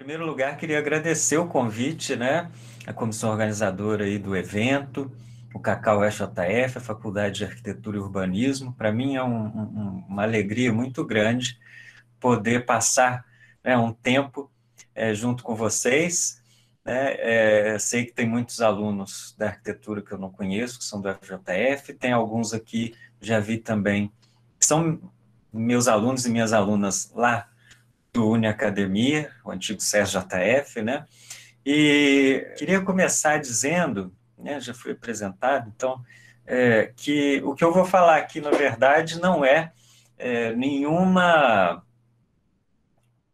primeiro lugar, queria agradecer o convite, né? A comissão organizadora aí do evento, o Cacau FJF, a Faculdade de Arquitetura e Urbanismo. Para mim é um, um, uma alegria muito grande poder passar né, um tempo é, junto com vocês. Né? É, sei que tem muitos alunos da arquitetura que eu não conheço, que são do FJF, tem alguns aqui, já vi também, que são meus alunos e minhas alunas lá do Academia, o antigo Sérgio JF, né? E queria começar dizendo, né, já fui apresentado, então, é, que o que eu vou falar aqui, na verdade, não é, é nenhuma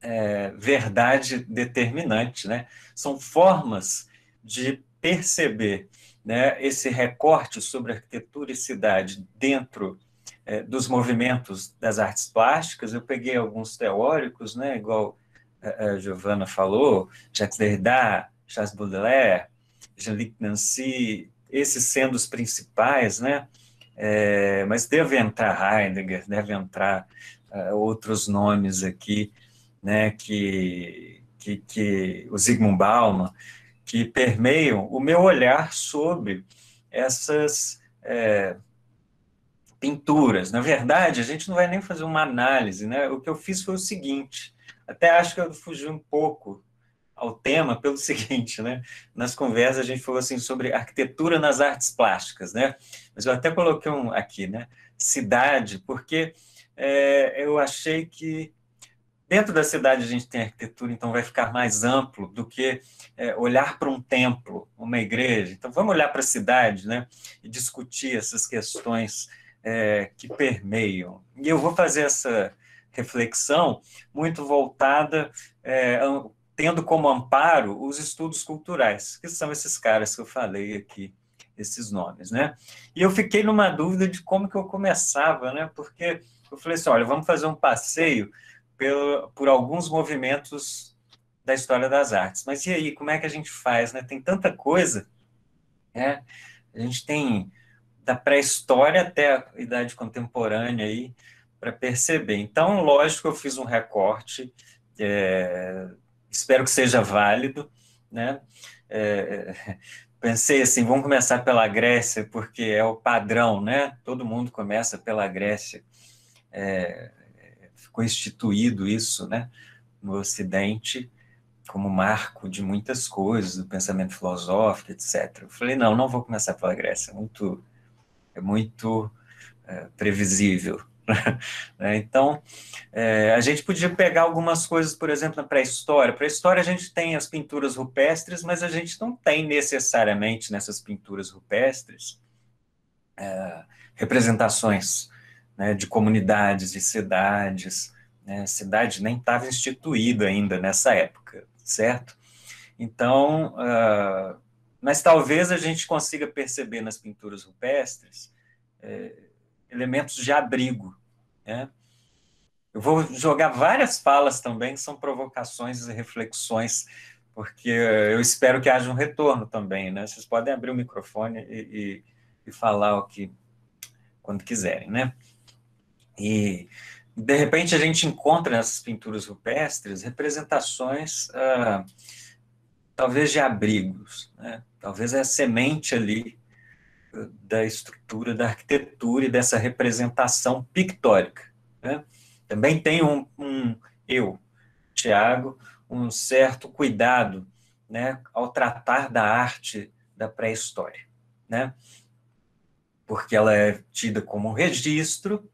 é, verdade determinante, né? São formas de perceber né, esse recorte sobre arquitetura e cidade dentro é, dos movimentos das artes plásticas, eu peguei alguns teóricos, né, igual a, é, é, Giovanna falou, Jacques Derrida, Charles Baudelaire, Jean-Luc Nancy, esses sendo os principais, né, é, mas deve entrar Heidegger, deve entrar uh, outros nomes aqui, né, que, que, que o Zygmunt Bauman, que permeiam o meu olhar sobre essas é, pinturas. Na verdade, a gente não vai nem fazer uma análise, né? O que eu fiz foi o seguinte, até acho que eu fugi um pouco ao tema pelo seguinte, né? Nas conversas a gente falou assim sobre arquitetura nas artes plásticas, né? Mas eu até coloquei um aqui, né? Cidade, porque é, eu achei que dentro da cidade a gente tem arquitetura, então vai ficar mais amplo do que é, olhar para um templo, uma igreja. Então vamos olhar para a cidade, né? E discutir essas questões é, que permeiam. E eu vou fazer essa reflexão muito voltada, é, tendo como amparo os estudos culturais, que são esses caras que eu falei aqui, esses nomes, né? E eu fiquei numa dúvida de como que eu começava, né? Porque eu falei assim, olha, vamos fazer um passeio pelo, por alguns movimentos da história das artes. Mas e aí, como é que a gente faz, né? Tem tanta coisa, né? A gente tem da pré-história até a idade contemporânea aí para perceber. Então, lógico, eu fiz um recorte, é, espero que seja válido, né? É, pensei assim, vamos começar pela Grécia porque é o padrão, né? Todo mundo começa pela Grécia, é, ficou instituído isso, né? No Ocidente como marco de muitas coisas, do pensamento filosófico, etc. Eu falei, não, não vou começar pela Grécia, muito é muito é, previsível. Né? Então, é, a gente podia pegar algumas coisas, por exemplo, na pré-história. Pré-história a gente tem as pinturas rupestres, mas a gente não tem necessariamente nessas pinturas rupestres é, representações né, de comunidades, de cidades. Né? A cidade nem estava instituída ainda nessa época, certo? Então, uh, mas talvez a gente consiga perceber nas pinturas rupestres é, elementos de abrigo. Né? Eu vou jogar várias falas também, que são provocações e reflexões, porque eu espero que haja um retorno também. Né? Vocês podem abrir o microfone e, e, e falar o que quando quiserem. Né? E de repente a gente encontra nessas pinturas rupestres representações ah, talvez de abrigos, né? talvez é a semente ali eh, da estrutura, da arquitetura e dessa representação pictórica. Né? Também tem um, um eu, Tiago, um certo cuidado né, ao tratar da arte da pré-história, né? porque ela é tida como um registro,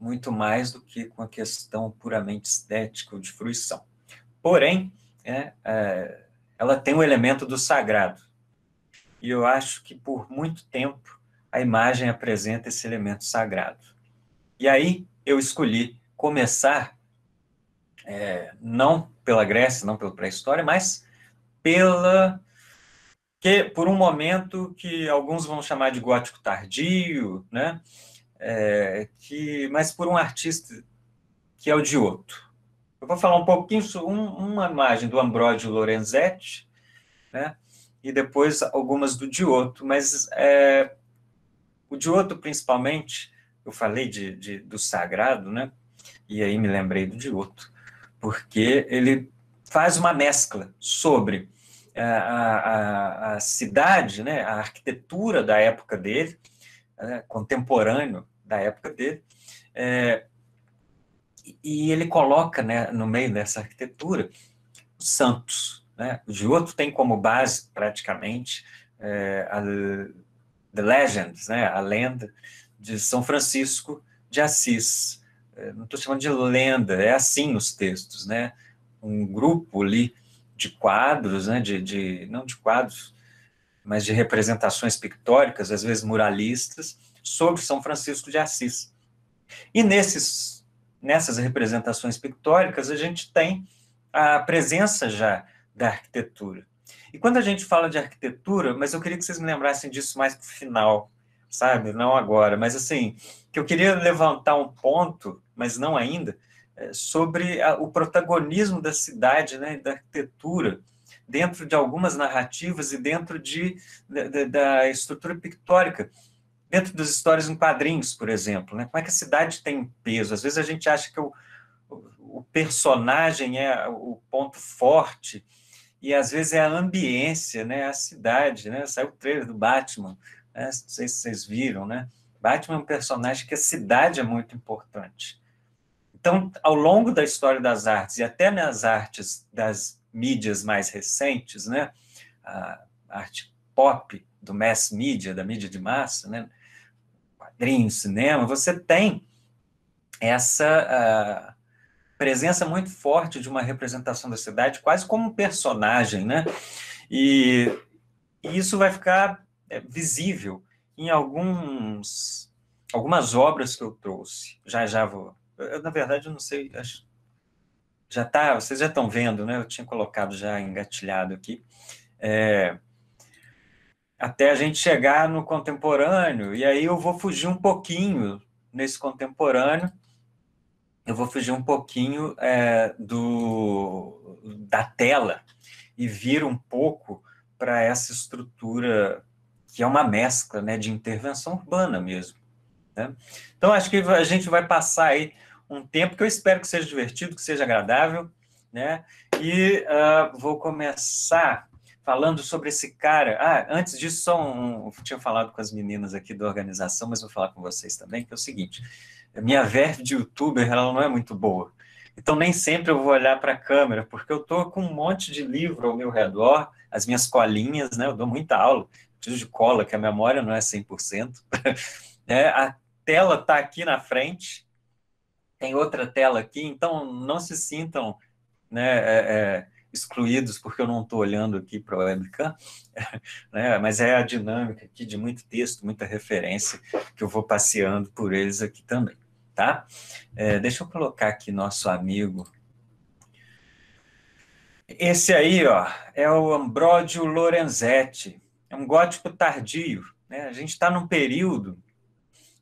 muito mais do que com a questão puramente estética ou de fruição. Porém, é ela tem um elemento do sagrado. E eu acho que por muito tempo a imagem apresenta esse elemento sagrado. E aí eu escolhi começar é, não pela Grécia, não pela pré-história, mas pela que por um momento que alguns vão chamar de gótico tardio, né? É, que mas por um artista que é o Giotto. Eu vou falar um pouquinho sobre um, uma imagem do Ambródio Lorenzetti, né? e depois algumas do Giotto, mas é, o Giotto, principalmente, eu falei de, de, do sagrado, né? e aí me lembrei do Giotto, porque ele faz uma mescla sobre é, a, a, a cidade, né? a arquitetura da época dele, é, contemporâneo da época dele, é, e ele coloca né, no meio dessa arquitetura os santos. Né? O Giotto tem como base, praticamente, é, a, The Legends, né, a lenda de São Francisco de Assis. É, não estou chamando de lenda, é assim os textos. Né? Um grupo ali de quadros, né, de, de não de quadros, mas de representações pictóricas, às vezes muralistas, sobre São Francisco de Assis. E nesses nessas representações pictóricas, a gente tem a presença já da arquitetura. E quando a gente fala de arquitetura, mas eu queria que vocês me lembrassem disso mais para o final, sabe? Não agora, mas assim, que eu queria levantar um ponto, mas não ainda, é, sobre a, o protagonismo da cidade, né, da arquitetura, dentro de algumas narrativas e dentro de, da estrutura pictórica dentro das histórias em quadrinhos, por exemplo, né? Como é que a cidade tem um peso? Às vezes a gente acha que o, o personagem é o ponto forte e às vezes é a ambiência, né? A cidade, né? Saiu o trailer do Batman, né? não sei se vocês viram, né? Batman é um personagem que a cidade é muito importante. Então, ao longo da história das artes e até nas artes das mídias mais recentes, né? A arte pop do mass media, da mídia de massa, né? quadrinhos, cinema, você tem essa ah, presença muito forte de uma representação da cidade, quase como um personagem, né? E, e isso vai ficar é, visível em alguns, algumas obras que eu trouxe. Já, já vou. Eu, na verdade, eu não sei. Acho, já tá, vocês já estão vendo, né? Eu tinha colocado já engatilhado aqui. É, até a gente chegar no contemporâneo. E aí eu vou fugir um pouquinho nesse contemporâneo, eu vou fugir um pouquinho é, do, da tela e vir um pouco para essa estrutura que é uma mescla né, de intervenção urbana mesmo. Né? Então, acho que a gente vai passar aí um tempo que eu espero que seja divertido, que seja agradável, né? E uh, vou começar falando sobre esse cara. Ah, antes disso, só um. Eu tinha falado com as meninas aqui da organização, mas vou falar com vocês também, que é o seguinte: minha verve de youtuber ela não é muito boa. Então, nem sempre eu vou olhar para a câmera, porque eu estou com um monte de livro ao meu redor, as minhas colinhas, né? Eu dou muita aula, preciso de cola, que a memória não é 100%. é, né, a tela está aqui na frente, tem outra tela aqui, então não se sintam né, é, é, excluídos porque eu não estou olhando aqui para o webcam, né? mas é a dinâmica aqui de muito texto, muita referência, que eu vou passeando por eles aqui também, tá? É, deixa eu colocar aqui nosso amigo. Esse aí, ó, é o Ambródio Lorenzetti, é um gótico tardio, né? A gente está num período,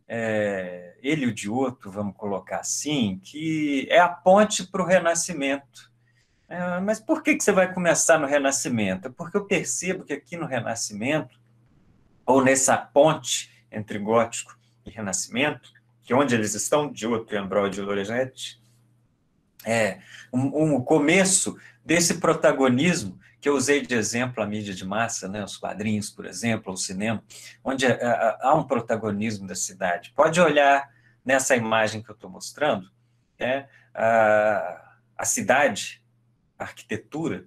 é, ele e o outro, vamos colocar assim, que é a ponte para o Renascimento, é, mas por que, que você vai começar no Renascimento? É porque eu percebo que aqui no Renascimento, ou nessa ponte entre gótico e Renascimento, que é onde eles estão, de outro de Loregetti, é um, um começo desse protagonismo que eu usei de exemplo a mídia de massa, né, os quadrinhos, por exemplo, o cinema, onde há um protagonismo da cidade. Pode olhar nessa imagem que eu estou mostrando, é a, a cidade arquitetura,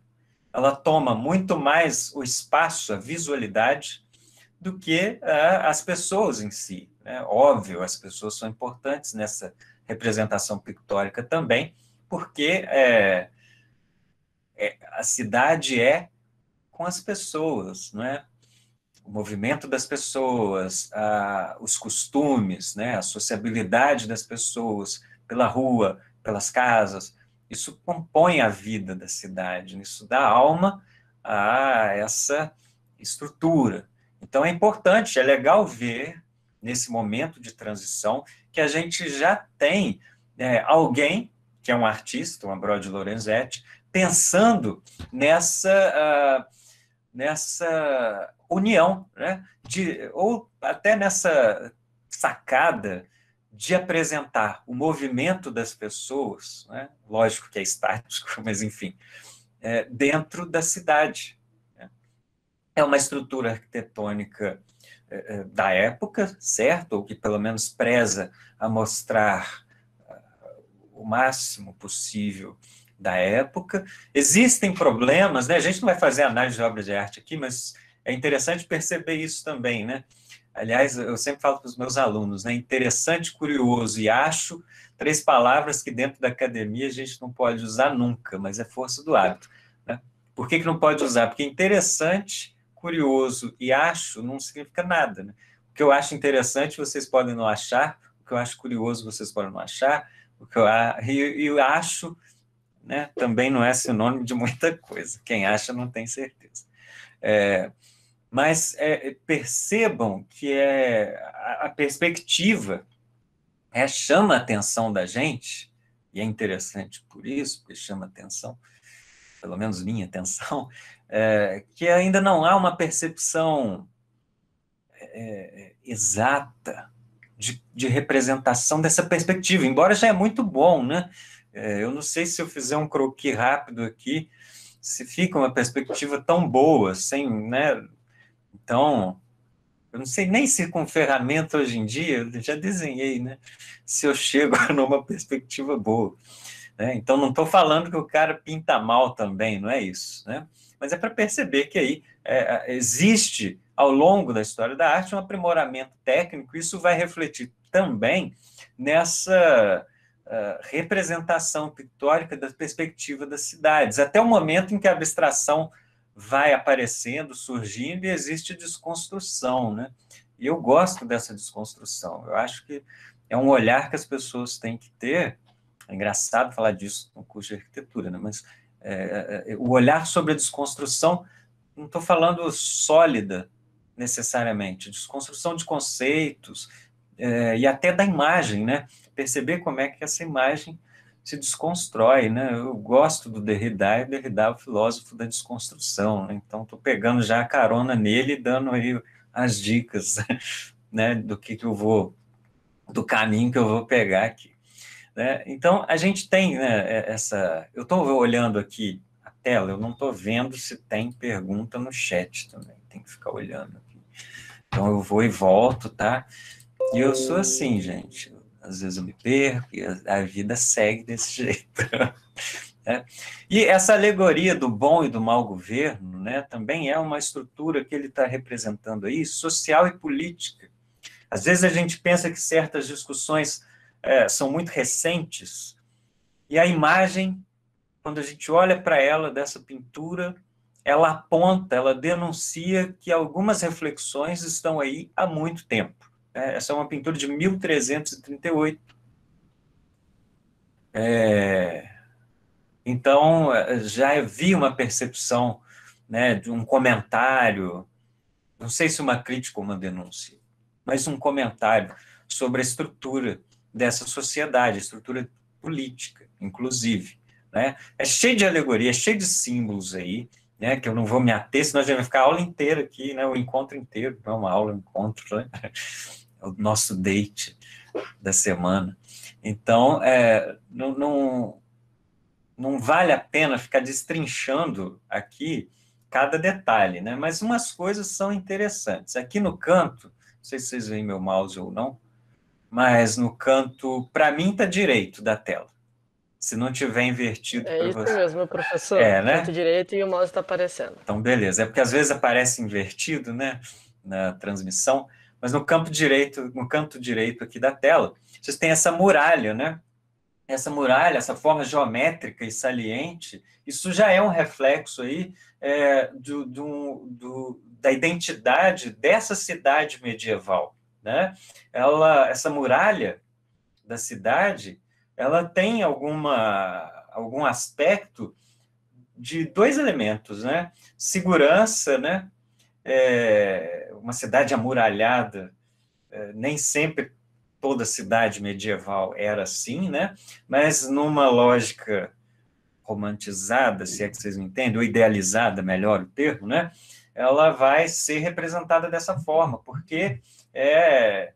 ela toma muito mais o espaço, a visualidade, do que uh, as pessoas em si. Né? Óbvio, as pessoas são importantes nessa representação pictórica também, porque é, é, a cidade é com as pessoas, não é? o movimento das pessoas, a, os costumes, né? a sociabilidade das pessoas pela rua, pelas casas, isso compõe a vida da cidade, né? isso dá alma a essa estrutura. Então é importante, é legal ver nesse momento de transição que a gente já tem é, alguém que é um artista, um Ambrogio Lorenzetti, pensando nessa uh, nessa união, né? De, ou até nessa sacada de apresentar o movimento das pessoas, né, lógico que é estático, mas enfim, é, dentro da cidade. Né. É uma estrutura arquitetônica é, é da época, certo? Ou que pelo menos preza a mostrar ah, o máximo possível da época. Existem problemas, né? A gente não vai fazer análise de obras de arte aqui, mas é interessante perceber isso também, né? Aliás, eu sempre falo para os meus alunos, né? Interessante, curioso e acho, três palavras que dentro da academia a gente não pode usar nunca, mas é força do hábito. Né? Por que, que não pode usar? Porque interessante, curioso e acho não significa nada. Né? O que eu acho interessante vocês podem não achar, o que eu acho curioso vocês podem não achar, o que eu, e, eu acho né, também não é sinônimo de muita coisa. Quem acha não tem certeza. É, mas é, é, percebam que é a, perspectiva é, chama a atenção da gente, e é interessante por isso, porque chama atenção, pelo menos minha atenção, é, que ainda não há uma percepção é, é, exata de, de, representação dessa perspectiva, embora já é muito bom, né? É, eu não sei se eu fizer um croquis rápido aqui, se fica uma perspectiva tão boa, sem, né, então, eu não sei nem se com ferramenta hoje em dia, eu já desenhei, né? Se eu chego numa perspectiva boa. Né? Então, não estou falando que o cara pinta mal também, não é isso, né? Mas é para perceber que aí é, é, existe, ao longo da história da arte, um aprimoramento técnico, isso vai refletir também nessa uh, representação pictórica da perspectiva das cidades, até o momento em que a abstração vai aparecendo, surgindo e existe desconstrução, né? E eu gosto dessa desconstrução. Eu acho que é um olhar que as pessoas têm que ter. É engraçado falar disso no curso de arquitetura, né? Mas é, é, é o olhar sobre a desconstrução, não estou falando sólida necessariamente, desconstrução de conceitos é, e até da imagem, né? Perceber como é que essa imagem se desconstrói, né? Eu gosto do Derrida, e Derrida é o filósofo da desconstrução, né? então estou pegando já a carona nele e dando aí as dicas, né, do que, que eu vou, do caminho que eu vou pegar aqui. Né? Então a gente tem né, é, essa, eu estou olhando aqui a tela, eu não estou vendo se tem pergunta no chat também, tem que ficar olhando aqui. Então eu vou e volto, tá? E eu sou assim, gente às vezes eu me perco, e a, vida segue desse jeito. Né? E essa alegoria do bom e do mau governo né, também é uma estrutura que ele está representando aí, social e política. Às vezes a gente pensa que certas discussões é, são muito recentes, e a imagem, quando a gente olha para ela dessa pintura, ela aponta, ela denuncia que algumas reflexões estão aí há muito tempo. É, essa é uma pintura de 1338. É, então, é, já havia uma percepção né, de um comentário, não sei se uma crítica ou uma denúncia, mas um comentário sobre a estrutura dessa sociedade, a estrutura política, inclusive. Né? É cheio de alegoria, é cheio de símbolos aí, né, que eu não vou me ater, senão a gente vai ficar a aula inteira aqui, né, o encontro inteiro, não é uma aula, é um encontro, né, é o nosso date da semana. Então, é, não, não, não, vale a pena ficar destrinchando aqui cada detalhe, né, mas umas coisas são interessantes. Aqui no canto, não sei se vocês veem meu mouse ou não, mas no canto, para mim, está direito da tela. Se não tiver invertido é para você. É isso mesmo, professor. É, né? Canto direito e o mouse está aparecendo. Então, beleza. É porque às vezes aparece invertido, né? Na transmissão. Mas no campo direito, no canto direito aqui da tela, vocês têm essa muralha, né? Essa muralha, essa forma geométrica e saliente, isso já é um reflexo aí é, do, do, do, da identidade dessa cidade medieval, né? Ela, essa muralha da cidade, ela tem alguma, algum aspecto de dois elementos, né? Segurança, né? É, uma cidade amuralhada, é, nem sempre toda cidade medieval era assim, né? Mas numa lógica romantizada, se é que vocês me entendem, ou idealizada, melhor o termo, né? Ela vai ser representada dessa forma, porque é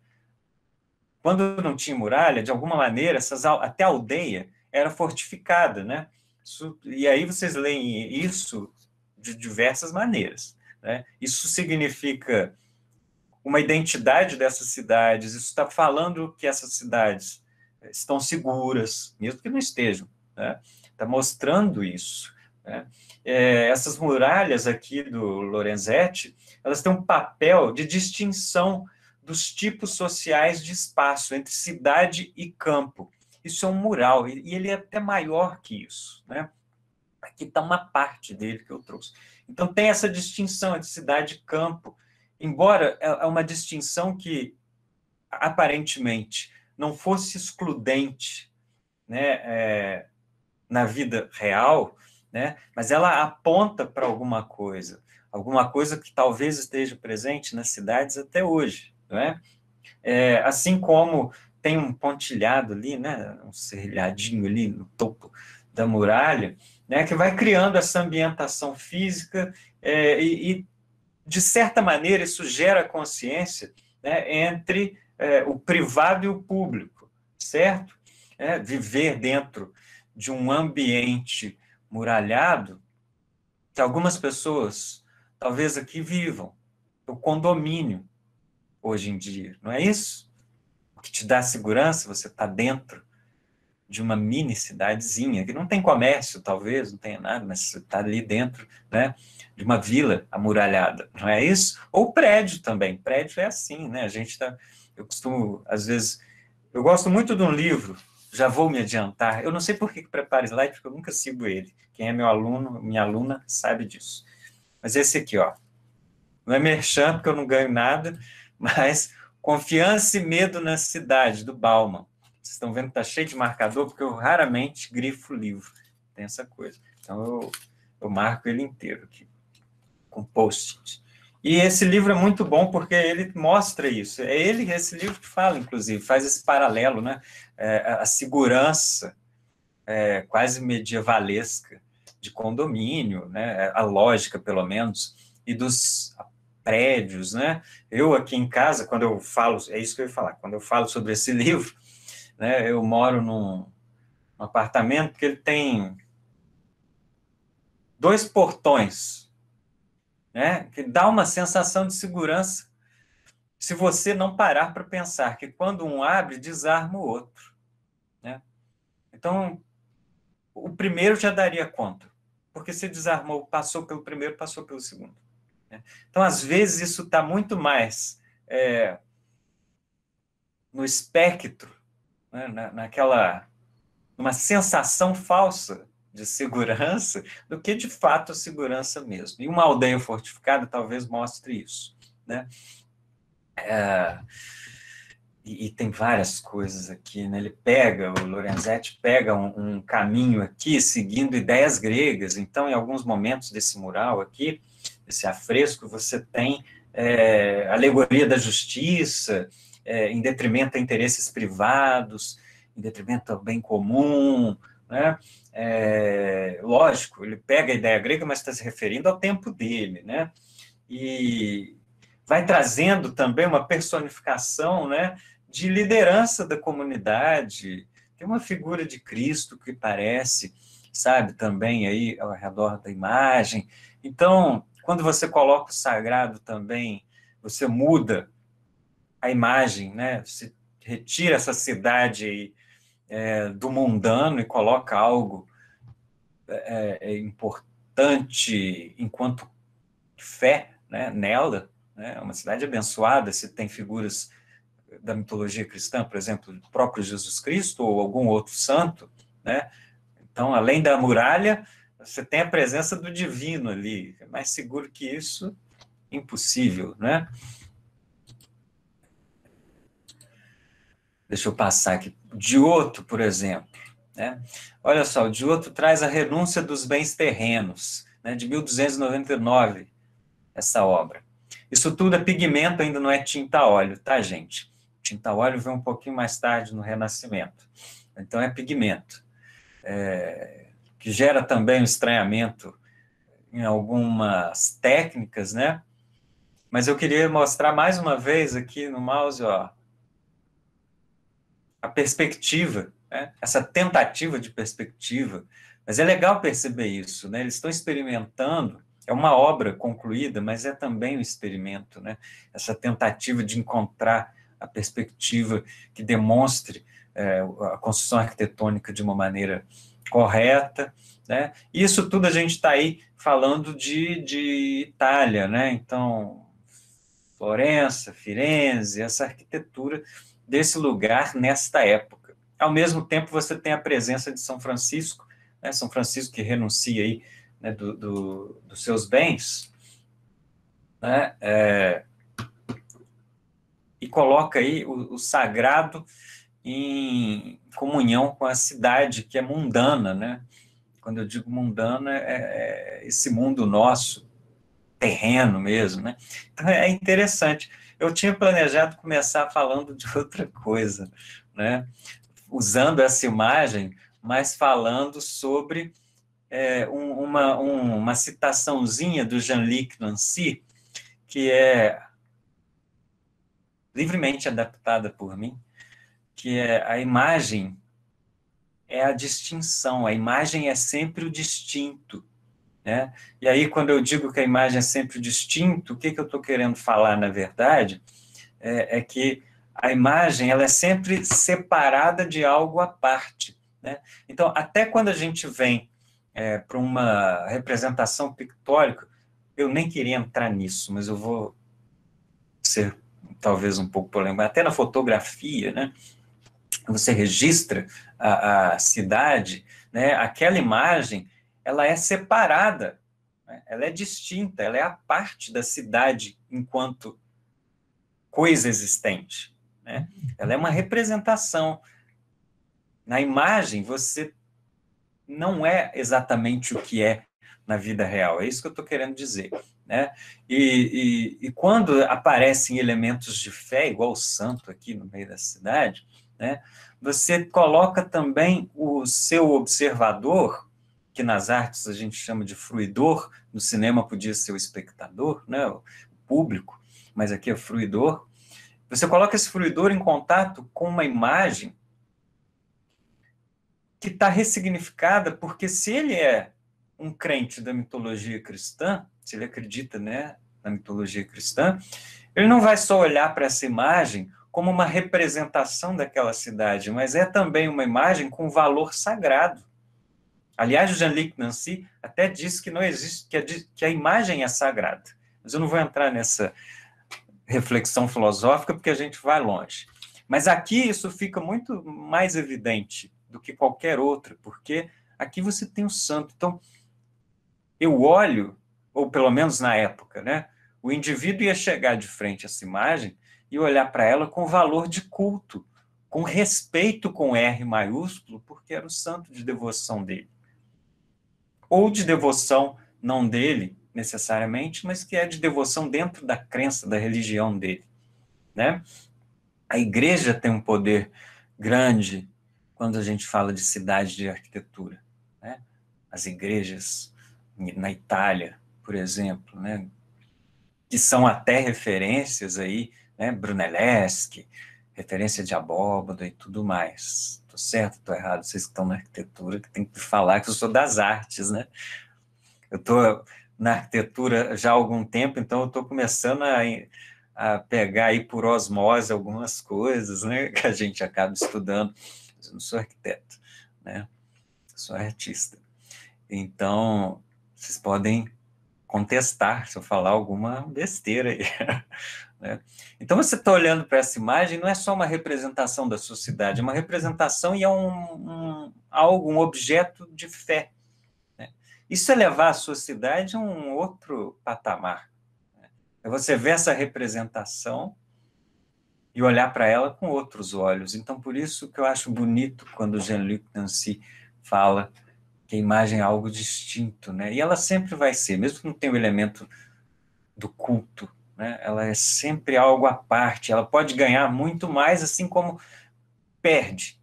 quando não tinha muralha, de alguma maneira, essas, até a aldeia era fortificada, né? Isso, e aí vocês leem isso de diversas maneiras. Né? Isso significa uma identidade dessas cidades, isso está falando que essas cidades eh, estão seguras, mesmo que não estejam. Né? Está mostrando isso. Né? É, essas muralhas aqui do Lorenzetti, elas têm um papel de distinção dos tipos sociais de espaço entre cidade e campo. Isso é um mural, e ele é até maior que isso. Né? Aqui está uma parte dele que eu trouxe. Então, tem essa distinção entre cidade e campo, embora é, é uma distinção que, aparentemente, não fosse excludente né, é, na vida real, né, mas ela aponta para alguma coisa, alguma coisa que talvez esteja presente nas cidades até hoje né? É, assim como tem um pontilhado ali, né, um serrilhadinho ali no topo da muralha, né, que vai criando essa ambientação física é, e, e, de certa maneira, isso gera consciência né, entre é, o privado e o público, certo? É, viver dentro de um ambiente muralhado que algumas pessoas talvez aqui vivam, o condomínio, hoje em dia, não é isso? O que te dá segurança, você está dentro de uma mini cidadezinha, que não tem comércio, talvez, não tenha nada, mas você está ali dentro né, de uma vila amuralhada, não é isso? Ou prédio também, prédio é assim, né? A gente está. Eu costumo, às vezes, eu gosto muito de um livro, já vou me adiantar. Eu não sei por que preparo slide, porque eu nunca sigo ele. Quem é meu aluno, minha aluna, sabe disso. Mas esse aqui, ó. Não é merchan, porque eu não ganho nada, mas Confiança e Medo na Cidade, do Bauman. Vocês estão vendo que está cheio de marcador, porque eu raramente grifo o livro. Tem essa coisa. Então eu, eu marco ele inteiro aqui, com post-it. E esse livro é muito bom porque ele mostra isso. É ele, esse livro que fala, inclusive, faz esse paralelo, né? É, a segurança é, quase medievalesca de condomínio, né? É, a lógica, pelo menos, e dos prédios, né? Eu aqui em casa, quando eu falo, é isso que eu ia falar, quando eu falo sobre esse livro, né, eu moro num, num apartamento que ele tem dois portões, né, que dá uma sensação de segurança se você não parar para pensar que quando um abre, desarma o outro. Né? Então, o primeiro já daria conta, porque se desarmou, passou pelo primeiro, passou pelo segundo. Né? Então, às vezes, isso está muito mais é, no espectro, né, na, naquela uma sensação falsa de segurança do que de fato a segurança mesmo. E uma aldeia fortificada talvez mostre isso. Né? É, e, e, tem várias coisas aqui. Né? Ele pega, o Lorenzetti pega um, um caminho aqui seguindo ideias gregas. Então, em alguns momentos desse mural aqui, esse afresco, você tem é, alegoria da justiça, é, em detrimento a interesses privados, em detrimento ao bem comum. Né? É, lógico, ele pega a ideia grega, mas está se referindo ao tempo dele. Né? E vai trazendo também uma personificação né, de liderança da comunidade. Tem uma figura de Cristo que parece, sabe, também aí ao redor da imagem. Então, quando você coloca o sagrado também, você muda a imagem, né? Você retira essa cidade aí, é, do mundano e coloca algo é, é, é, importante enquanto fé né, nela. Né? É uma cidade abençoada, se tem figuras da mitologia cristã, por exemplo, do próprio Jesus Cristo ou algum outro santo, né? Então, além da muralha, você tem a presença do divino ali. É mais seguro que isso, impossível, né? Deixa eu passar aqui. Dioto, por exemplo. Né? Olha só, o Dioto traz a renúncia dos bens terrenos, né, de 1299, essa obra. Isso tudo é pigmento, ainda não é tinta óleo, tá, gente? Tinta óleo vem um pouquinho mais tarde no Renascimento. Então é pigmento. É, que gera também um estranhamento em algumas técnicas, né? Mas eu queria mostrar mais uma vez aqui no mouse, ó, a perspectiva, né? essa tentativa de perspectiva. Mas é legal perceber isso, né? Eles estão experimentando é uma obra concluída, mas é também um experimento, né? Essa tentativa de encontrar a perspectiva que demonstre é, a construção arquitetônica de uma maneira correta. Né? Isso tudo a gente está aí falando de, de Itália, né? então Florença, Firenze, essa arquitetura desse lugar nesta época. Ao mesmo tempo, você tem a presença de São Francisco, né? São Francisco que renuncia aí né, do, do, dos seus bens, né? É, e coloca aí o, o sagrado em comunhão com a cidade que é mundana, né? Quando eu digo mundana, é, é, esse mundo nosso, terreno mesmo, né? Então é interessante. Eu tinha planejado começar falando de outra coisa, né? Usando essa imagem, mas falando sobre é, um, uma, um, uma citaçãozinha do Jean-Luc Nancy, que é livremente adaptada por mim, que é a imagem é a distinção, a imagem é sempre o distinto. Né? E aí, quando eu digo que a imagem é sempre o distinto, o que, que eu estou querendo falar, na verdade, é, é, que a imagem ela é sempre separada de algo à parte. Né? Então, até quando a gente vem é, para uma representação pictórica, eu nem queria entrar nisso, mas eu vou ser talvez um pouco problema até na fotografia, né? você registra a, a cidade, né, aquela imagem ela é separada, né, ela é distinta, ela é a parte da cidade enquanto coisa existente. Né? Ela é uma representação. Na imagem, você não é exatamente o que é na vida real. É isso que eu estou querendo dizer. Né? E, e, e, quando aparecem elementos de fé, igual o santo aqui no meio da cidade, né? Você coloca também o seu observador, que nas artes a gente chama de fruidor, no cinema podia ser o espectador, né? o público, mas aqui é fruidor. Você coloca esse fruidor em contato com uma imagem que está ressignificada, porque se ele é um crente da mitologia cristã, se ele acredita né, na mitologia cristã, ele não vai só olhar para essa imagem como uma representação daquela cidade, mas é também uma imagem com valor sagrado. Aliás, o Jean-Luc Nancy até disse que não existe, que a, que a imagem é sagrada. Mas eu não vou entrar nessa reflexão filosófica porque a gente vai longe. Mas aqui isso fica muito mais evidente do que qualquer outro, porque aqui você tem o um santo. Então, eu olho, ou pelo menos na época, né? O indivíduo ia chegar de frente a essa imagem e olhar para ela com valor de culto, com respeito com R maiúsculo, porque era o santo de devoção dele. Ou de devoção, não dele necessariamente, mas que é de devoção dentro da crença, da religião dele. Né? A igreja tem um poder grande quando a gente fala de cidade de arquitetura. Né? As igrejas na Itália, por exemplo, né? que são até referências aí né? Brunelleschi, referência de abóbada e tudo mais. Estou certo, estou errado, vocês que estão na arquitetura, que tem que falar que eu sou das artes, né? Eu estou na arquitetura já há algum tempo, então eu estou começando a, a pegar aí por osmose algumas coisas, né? Que a gente acaba estudando. mas Eu não sou arquiteto, né? Eu sou artista. Então, vocês podem contestar se eu falar alguma besteira aí. Né? Então, você está olhando para essa imagem, não é só uma representação da sociedade, é uma representação e é um, um algo, um objeto de fé. Né? Isso é levar a sociedade a um outro patamar. Né? É você ver essa representação e olhar para ela com outros olhos. Então, por isso que eu acho bonito quando Jean-Luc Nancy fala que a imagem é algo distinto, né? E ela sempre vai ser, mesmo que não tenha o elemento do culto né? Ela é sempre algo à parte. Ela pode ganhar muito mais, assim como perde.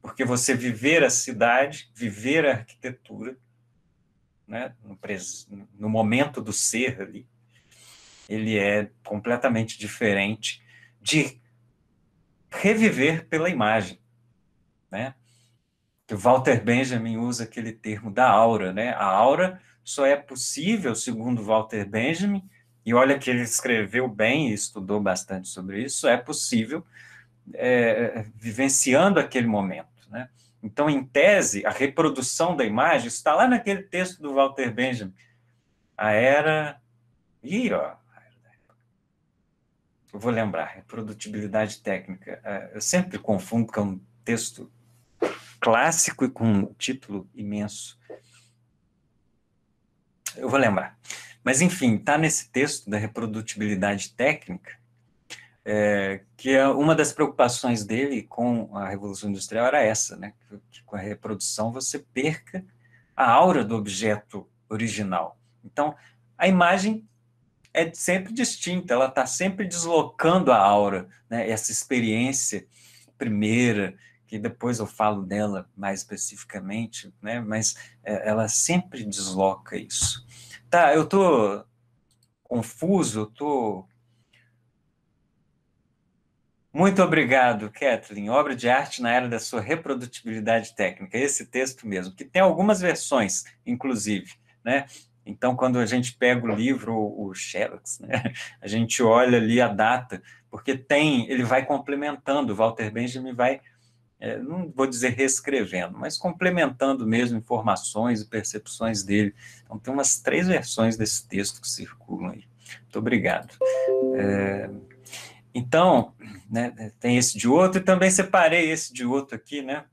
Porque você viver a cidade, viver a arquitetura, né? no, pres... no momento do ser ali, ele é completamente diferente de reviver pela imagem, né? Que Walter Benjamin usa aquele termo da aura, né? A aura só é possível, segundo Walter Benjamin, e olha que ele escreveu bem e estudou bastante sobre isso, é possível é, vivenciando aquele momento. Né? Então, em tese, a reprodução da imagem está lá naquele texto do Walter Benjamin. A era. Ih, ó. Eu vou lembrar, reprodutibilidade técnica. É, eu sempre confundo com um texto clássico e com um título imenso. Eu vou lembrar. Mas, enfim, está nesse texto da reprodutibilidade técnica, é, que é uma das preocupações dele com a Revolução Industrial era essa, né? que, que com a reprodução você perca a aura do objeto original. Então, a imagem é sempre distinta, ela está sempre deslocando a aura, né? essa experiência primeira, que depois eu falo dela mais especificamente, né? mas é, ela sempre desloca isso tá, eu tô confuso, tô muito obrigado, Kathleen. Obra de arte na era da sua reprodutibilidade técnica. Esse texto mesmo, que tem algumas versões, inclusive, né? Então, quando a gente pega o livro, o Xerox, né? a gente olha ali a data, porque tem, ele vai complementando, o Walter Benjamin vai é, não vou dizer reescrevendo, mas complementando mesmo informações e percepções dele. Então, tem umas três versões desse texto que circulam aí. Muito obrigado. É, então, né, tem esse de outro, e também separei esse de outro aqui, né,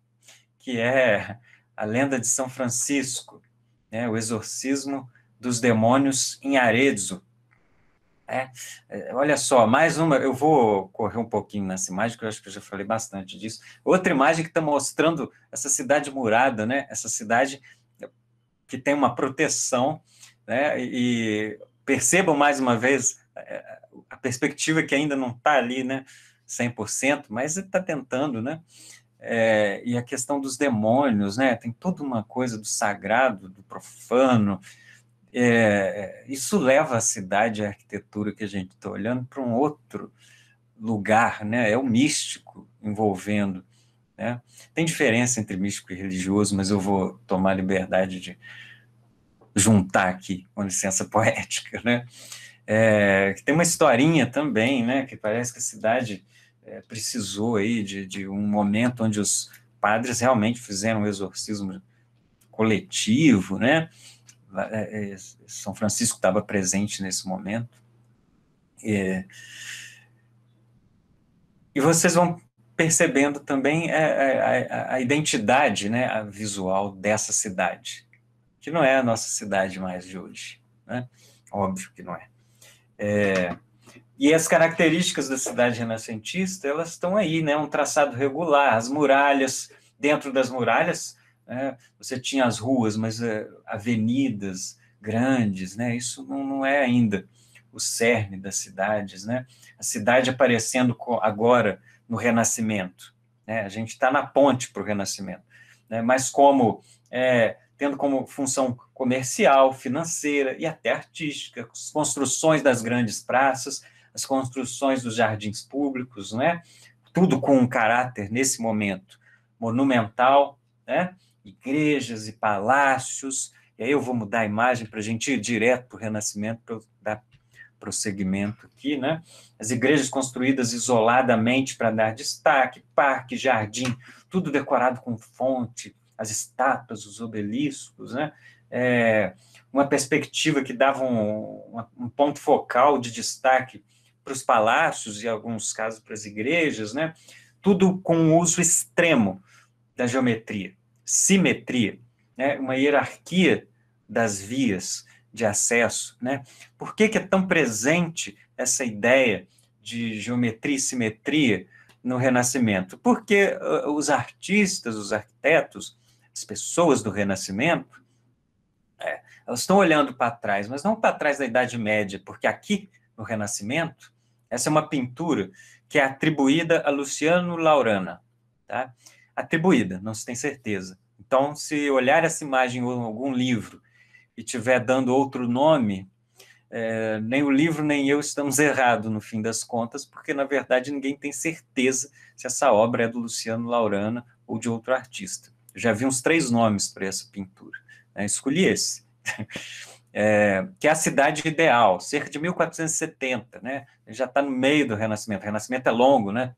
que é a lenda de São Francisco, né, o exorcismo dos demônios em Arezzo, é, é, olha só, mais uma, eu vou correr um pouquinho nessa imagem, que eu acho que eu já falei bastante disso. Outra imagem que está mostrando essa cidade murada, né? Essa cidade que tem uma proteção, né? E percebam mais uma vez é, a perspectiva que ainda não está ali, né? 100%, mas está tentando, né? É, e a questão dos demônios, né? Tem toda uma coisa do sagrado, do profano, é, isso leva a cidade, a arquitetura que a gente está olhando, para um outro lugar, né? é o místico envolvendo. Né? Tem diferença entre místico e religioso, mas eu vou tomar liberdade de juntar aqui, com licença poética. Né? É, tem uma historinha também, né? que parece que a cidade é, precisou aí de, de um momento onde os padres realmente fizeram um exorcismo coletivo, né? É, é, São Francisco estava presente nesse momento. E, é, e vocês vão percebendo também a, a, a, identidade né, a visual dessa cidade, que não é a nossa cidade mais de hoje. Né? Óbvio que não é. é. E as características da cidade renascentista, elas estão aí, né? um traçado regular, as muralhas, dentro das muralhas, né? Você tinha as ruas, mas é, avenidas grandes, né? Isso não, não, é ainda o cerne das cidades, né? A cidade aparecendo agora no Renascimento, né? A gente está na ponte para o Renascimento, né? Mas como é, tendo como função comercial, financeira e até artística, as construções das grandes praças, as construções dos jardins públicos, né? Tudo com um caráter nesse momento monumental, né? igrejas e palácios. E aí eu vou mudar a imagem para a gente ir direto para o Renascimento, para dar prosseguimento aqui, né? As igrejas construídas isoladamente para dar destaque, parque, jardim, tudo decorado com fonte, as estátuas, os obeliscos, né? É, uma perspectiva que dava um, um ponto focal de destaque para os palácios e, em alguns casos, para as igrejas, né? Tudo com o uso extremo da geometria simetria, né, uma hierarquia das vias de acesso. Né? Por que, que é tão presente essa ideia de geometria e simetria no Renascimento? Porque ah, os artistas, os arquitetos, as pessoas do Renascimento, é, elas estão olhando para trás, mas não para trás da Idade Média, porque aqui no Renascimento, essa é uma pintura que é atribuída a Luciano Laurana. Tá? atribuída, não se tem certeza. Então, se olhar essa imagem em algum livro e tiver dando outro nome, é, nem o livro nem eu estamos errados no fim das contas, porque na verdade ninguém tem certeza se essa obra é do Luciano Laurana ou de outro artista. Eu já vi uns três nomes para essa pintura, né? escolhi esse. É, que é a cidade ideal, cerca de 1470, né? já está no meio do Renascimento. O Renascimento é longo, né?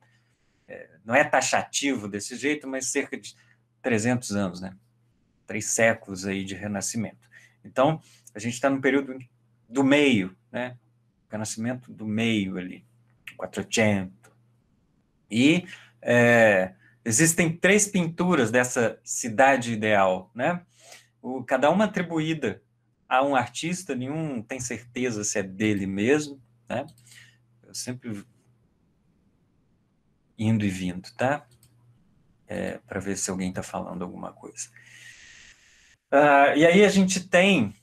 não é taxativo desse jeito, mas cerca de 300 anos, né? Três séculos aí de renascimento. Então, a gente está no período do meio, né? Renascimento do meio ali, 400. E é, existem três pinturas dessa cidade ideal, né? O, cada uma atribuída a um artista, nenhum tem certeza se é dele mesmo, né? Eu sempre indo e vindo, tá? É, Para ver se alguém está falando alguma coisa. Uh, e aí a gente tem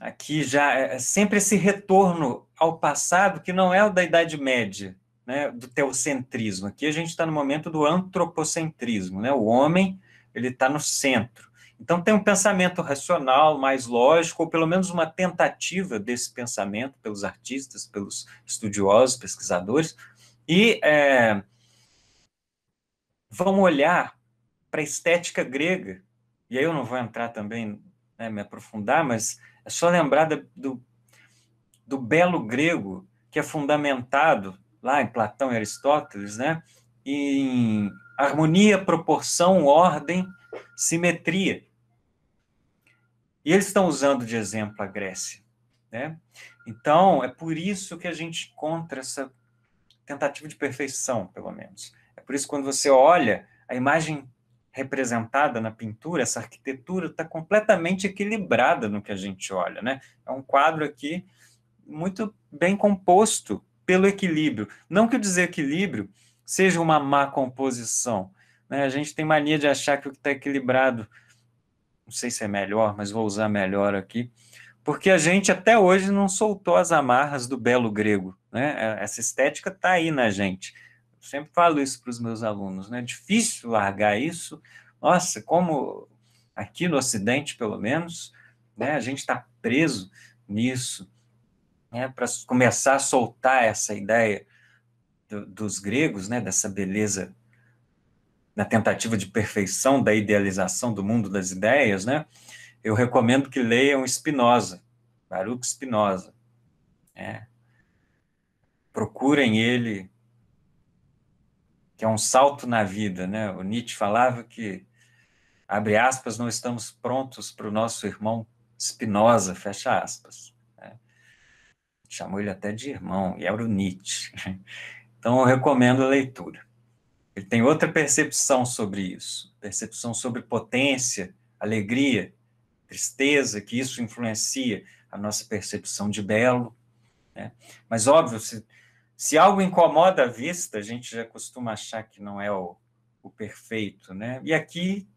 aqui já é, é, sempre esse retorno ao passado que não é o da Idade Média, né, do teocentrismo. Aqui a gente está no momento do antropocentrismo, né? O homem ele está no centro. Então tem um pensamento racional, mais lógico, ou pelo menos uma tentativa desse pensamento pelos artistas, pelos estudiosos, pesquisadores, e é, vão olhar para a estética grega, e aí eu não vou entrar também, né, me aprofundar, mas é só lembrar do, do belo grego, que é fundamentado lá em Platão e Aristóteles, né, em harmonia, proporção, ordem, simetria. E eles estão usando de exemplo a Grécia. Né? Então, é por isso que a gente encontra essa tentativa de perfeição, pelo menos por isso, quando você olha a imagem representada na pintura, essa arquitetura está completamente equilibrada no que a gente olha. Né? É um quadro aqui muito bem composto pelo equilíbrio. Não que o desequilíbrio seja uma má composição. Né? A gente tem mania de achar que o que está equilibrado, não sei se é melhor, mas vou usar melhor aqui, porque a gente até hoje não soltou as amarras do belo grego. Né? É, essa estética está aí na gente sempre falo isso para os meus alunos, né? É difícil largar isso. Nossa, como aqui no Ocidente, pelo menos, né? A gente está preso nisso, né? Para começar a soltar essa ideia do, dos gregos, né? Dessa beleza na tentativa de perfeição da idealização do mundo das ideias, né? Eu recomendo que leiam Spinoza, Baruch Spinoza. Né? Procurem ele que é um salto na vida, né? O Nietzsche falava que abre aspas, não estamos prontos para o nosso irmão Spinoza, fecha aspas. Né? Chamou ele até de irmão, e era o Nietzsche. Então, eu recomendo a leitura. Ele tem outra percepção sobre isso, percepção sobre potência, alegria, tristeza, que isso influencia a nossa percepção de belo. Né? Mas, óbvio, se se algo incomoda a vista, a gente já costuma achar que não é o, o perfeito, né? E aqui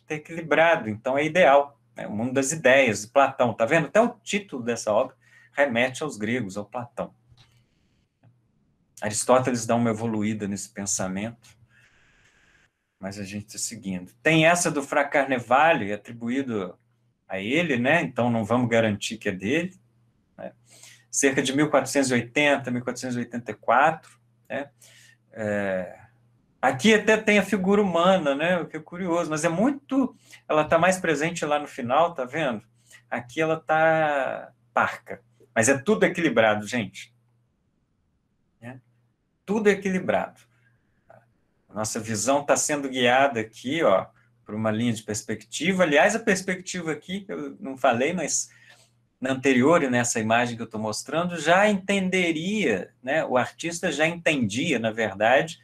está equilibrado, então é ideal. Né? O mundo das ideias, de Platão, tá vendo? Até o título dessa obra remete aos gregos, ao Platão. Aristóteles dá uma evoluída nesse pensamento, mas a gente está seguindo. Tem essa do Fra Carnevale, atribuído a ele, né? Então não vamos garantir que é dele. Né? cerca de 1480, 1484. Né? É, aqui até tem a figura humana, né? o que é curioso, mas é muito. Ela está mais presente lá no final, tá vendo? Aqui ela está parca, mas é tudo equilibrado, gente. É, tudo equilibrado. A nossa visão está sendo guiada aqui, ó, por uma linha de perspectiva. Aliás, a perspectiva aqui, eu não falei, mas na anterior e nessa imagem que eu estou mostrando, já entenderia, né, o artista já entendia, na verdade,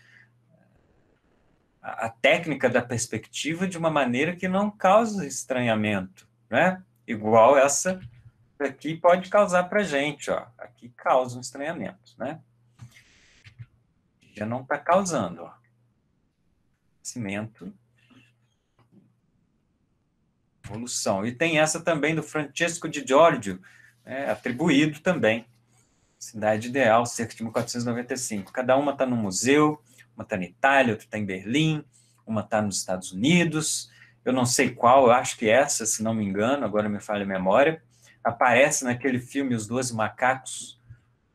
a, a técnica da perspectiva de uma maneira que não causa estranhamento, né? Igual essa aqui pode causar para a gente, ó. Aqui causa um estranhamento, né? Já não está causando, ó. Cimento evolução. E tem essa também do Francesco de Giorgio, né, atribuído também, Cidade Ideal, cerca de 1495. Cada uma está no museu, uma está na Itália, outra está em Berlim, uma está nos Estados Unidos, eu não sei qual, eu acho que essa, se não me engano, agora me falha a memória, aparece naquele filme Os Dois Macacos,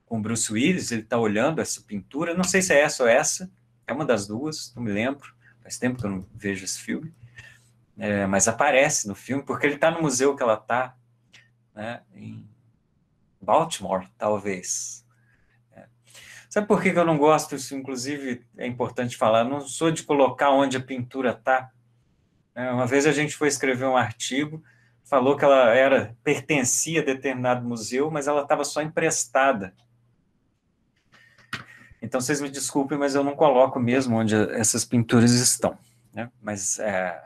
com Bruce Willis, ele está olhando essa pintura, não sei se é essa ou essa, é uma das duas, não me lembro, faz tempo que eu não vejo esse filme, é, mas aparece no filme porque ele está no museu que ela está, né, em Baltimore, talvez. É. Sabe por que, eu não gosto? Isso, inclusive, é importante falar. não sou de colocar onde a pintura está. É, né. uma vez a gente foi escrever um artigo, falou que ela era pertencia a determinado museu, mas ela estava só emprestada. Então, vocês me desculpem, mas eu não coloco mesmo onde essas pinturas estão. Né? Mas é,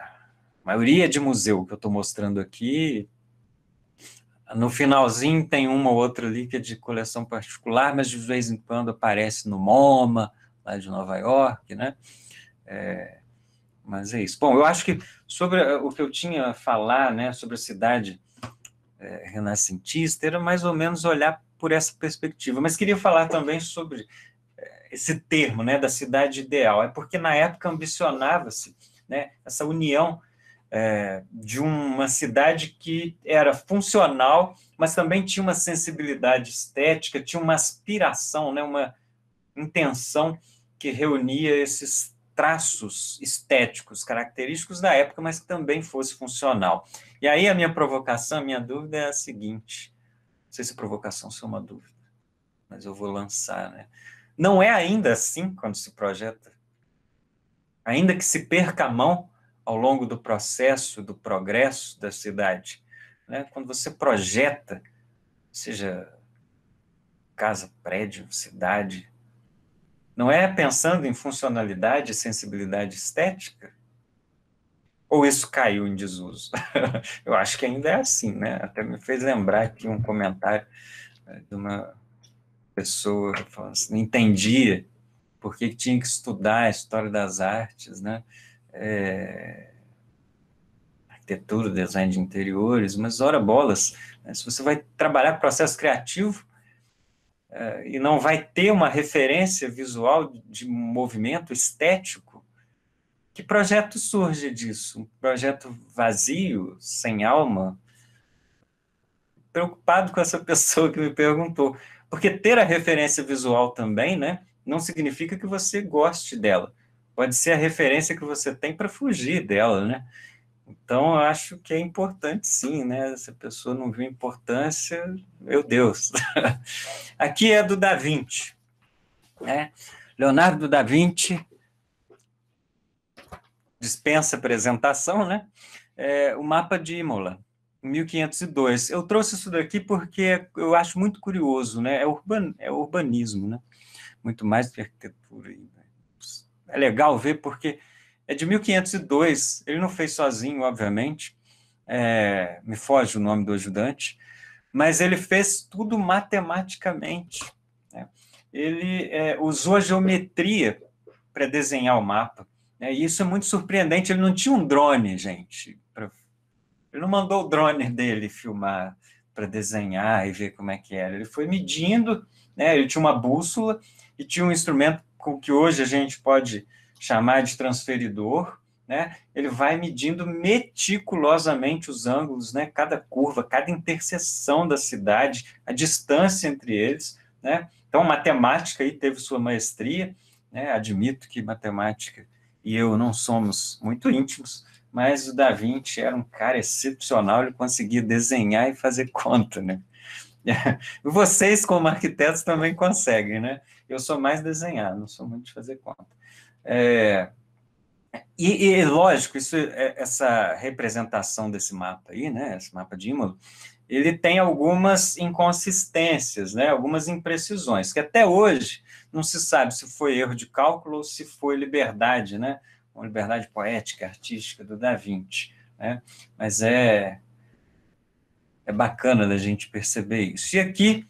maioria de museu que eu estou mostrando aqui. No finalzinho tem uma ou outra ali que é de coleção particular, mas de vez em quando aparece no MoMA, lá de Nova York, né? É, mas é isso. Bom, eu acho que sobre o que eu tinha a falar, né, sobre a cidade é, renascentista, era mais ou menos olhar por essa perspectiva. Mas queria falar também sobre é, esse termo, né, da cidade ideal. É porque na época ambicionava-se, né, essa união é, de uma cidade que era funcional, mas também tinha uma sensibilidade estética, tinha uma aspiração, né, uma intenção que reunia esses traços estéticos característicos da época, mas que também fosse funcional. E aí a minha provocação, a minha dúvida é a seguinte: não sei se provocação sou é uma dúvida, mas eu vou lançar, né? Não é ainda assim quando se projeta? Ainda que se perca a mão ao longo do processo do progresso da cidade. Né? Quando você projeta, seja casa, prédio, cidade, não é pensando em funcionalidade e sensibilidade estética? Ou isso caiu em desuso? Eu acho que ainda é assim, né? Até me fez lembrar aqui um comentário é, de uma pessoa falando assim, não entendia por que tinha que estudar a história das artes, né? é, arquitetura, design de interiores, mas ora bolas, né? se você vai trabalhar processo criativo é, e não vai ter uma referência visual de movimento estético, que projeto surge disso? Um projeto vazio, sem alma? Preocupado com essa pessoa que me perguntou. Porque ter a referência visual também, né, não significa que você goste dela pode ser a referência que você tem para fugir dela, né? Então, eu acho que é importante sim, né? Se a pessoa não viu importância, meu Deus. Aqui é do Da Vinci, né? Leonardo da Vinci dispensa apresentação, né? É, o mapa de Imola, 1502. Eu trouxe isso daqui porque eu acho muito curioso, né? É, urban, é urbanismo, né? Muito mais do que arquitetura e é legal ver porque é de 1502, ele não fez sozinho, obviamente, é, me foge o nome do ajudante, mas ele fez tudo matematicamente. Né? Ele é, usou a geometria para desenhar o mapa, né? e isso é muito surpreendente. Ele não tinha um drone, gente. Pra... Ele não mandou o drone dele filmar para desenhar e ver como é que era. Ele foi medindo, né? ele tinha uma bússola e tinha um instrumento o que hoje a gente pode chamar de transferidor, né? Ele vai medindo meticulosamente os ângulos, né? Cada curva, cada interseção da cidade, a distância entre eles, né? Então, matemática aí teve sua maestria, né? Admito que matemática e eu não somos muito íntimos, mas o Da Vinci era um cara excepcional, ele conseguia desenhar e fazer conta, né? Vocês, como arquitetos, também conseguem, né? Eu sou mais desenhar, não sou muito de fazer conta. É, e, e, lógico, isso, é, essa representação desse mapa aí, né? Esse mapa de Imola, ele tem algumas inconsistências, né? Algumas imprecisões, que até hoje não se sabe se foi erro de cálculo ou se foi liberdade, né? Uma liberdade poética, artística do Da Vinci, né? Mas é é bacana da gente perceber isso. E aqui,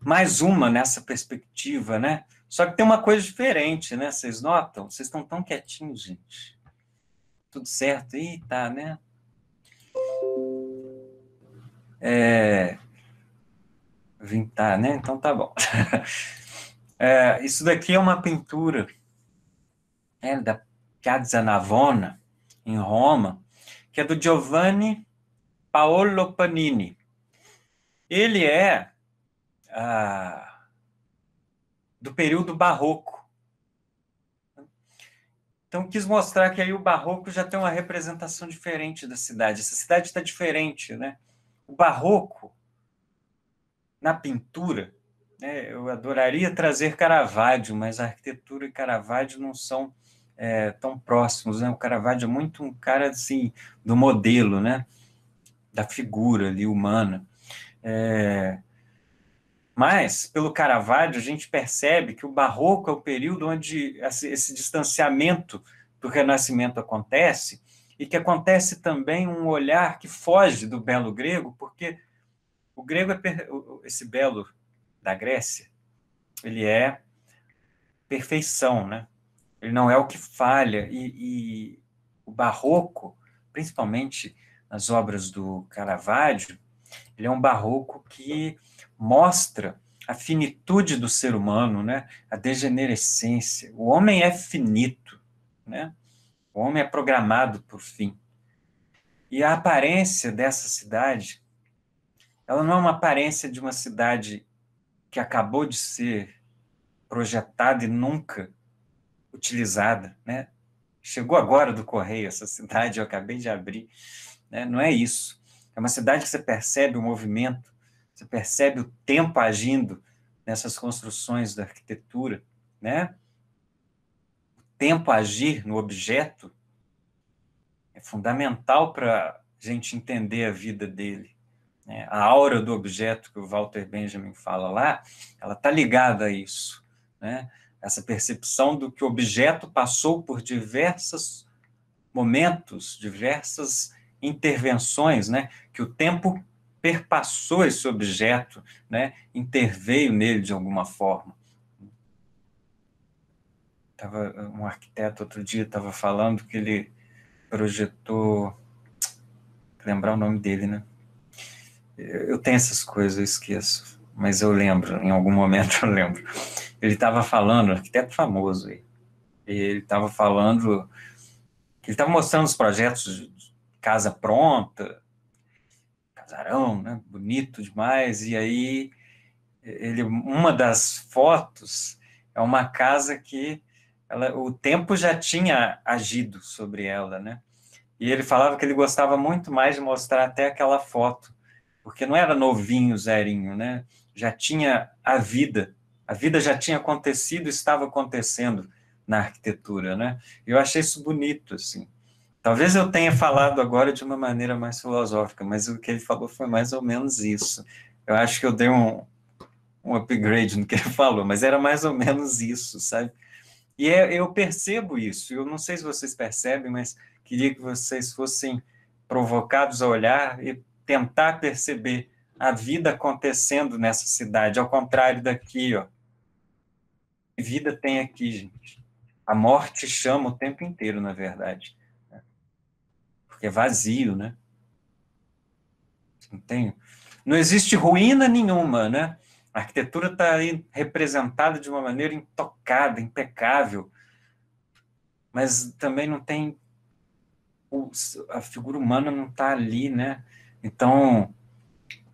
mais uma nessa perspectiva, né? Só que tem uma coisa diferente, né? Vocês notam? Vocês estão tão quietinhos, gente. Tudo certo? Ih, tá, né? É... Vim, tá, né? Então tá bom. é, isso daqui é uma pintura é, da Piazza Navona, em Roma, que é do Giovanni Paolo Panini. Ele é ah, do período barroco. Então, quis mostrar que aí o barroco já tem uma representação diferente da cidade. Essa cidade está diferente, né? O barroco, na pintura, né? eu adoraria trazer Caravaggio, mas a arquitetura e Caravaggio não são é, tão próximos, né? O Caravaggio é muito um cara, assim, do modelo, né? da figura ali humana. É... Mas, pelo Caravaggio, a gente percebe que o barroco é o período onde esse distanciamento do Renascimento acontece e que acontece também um olhar que foge do belo grego, porque o grego é per... esse belo da Grécia, ele é perfeição, né? Ele não é o que falha e, e o barroco, principalmente as obras do Caravaggio, ele é um barroco que mostra a finitude do ser humano, né? a degenerescência. O homem é finito, né? o homem é programado por fim. E a aparência dessa cidade, ela não é uma aparência de uma cidade que acabou de ser projetada e nunca utilizada. Né? Chegou agora do correio essa cidade, eu acabei de abrir. Né? Não é isso. É uma cidade que você percebe o movimento, você percebe o tempo agindo nessas construções da arquitetura, né? O tempo agir no objeto é fundamental para a gente entender a vida dele. Né? A aura do objeto que o Walter Benjamin fala lá, ela está ligada a isso, né? Essa percepção do que o objeto passou por diversos momentos, diversas intervenções, né, que o tempo perpassou esse objeto, né, interveio nele de alguma forma. Tava, um arquiteto outro dia estava falando que ele projetou. Lembrar o nome dele, né? Eu tenho essas coisas, eu esqueço, mas eu lembro, em algum momento eu lembro. Ele estava falando, arquiteto famoso aí, ele estava falando, ele estava mostrando os projetos casa pronta, casarão, né? bonito demais. E aí, ele, uma das fotos é uma casa que ela, o tempo já tinha agido sobre ela, né? E ele falava que ele gostava muito mais de mostrar até aquela foto, porque não era novinho, zerinho, né? Já tinha a vida, a vida já tinha acontecido, estava acontecendo na arquitetura, né? Eu achei isso bonito, assim. Talvez eu tenha falado agora de uma maneira mais filosófica, mas o que ele falou foi mais ou menos isso. Eu acho que eu dei um, um upgrade no que ele falou, mas era mais ou menos isso, sabe? E é, eu percebo isso, eu não sei se vocês percebem, mas queria que vocês fossem provocados a olhar e tentar perceber a vida acontecendo nessa cidade, ao contrário daqui, ó. Que vida tem aqui, gente? A morte chama o tempo inteiro, na verdade é vazio, né? Entendo. Não existe ruína nenhuma, né? A arquitetura está representada de uma maneira intocada, impecável, mas também não tem a figura humana não está ali, né? Então,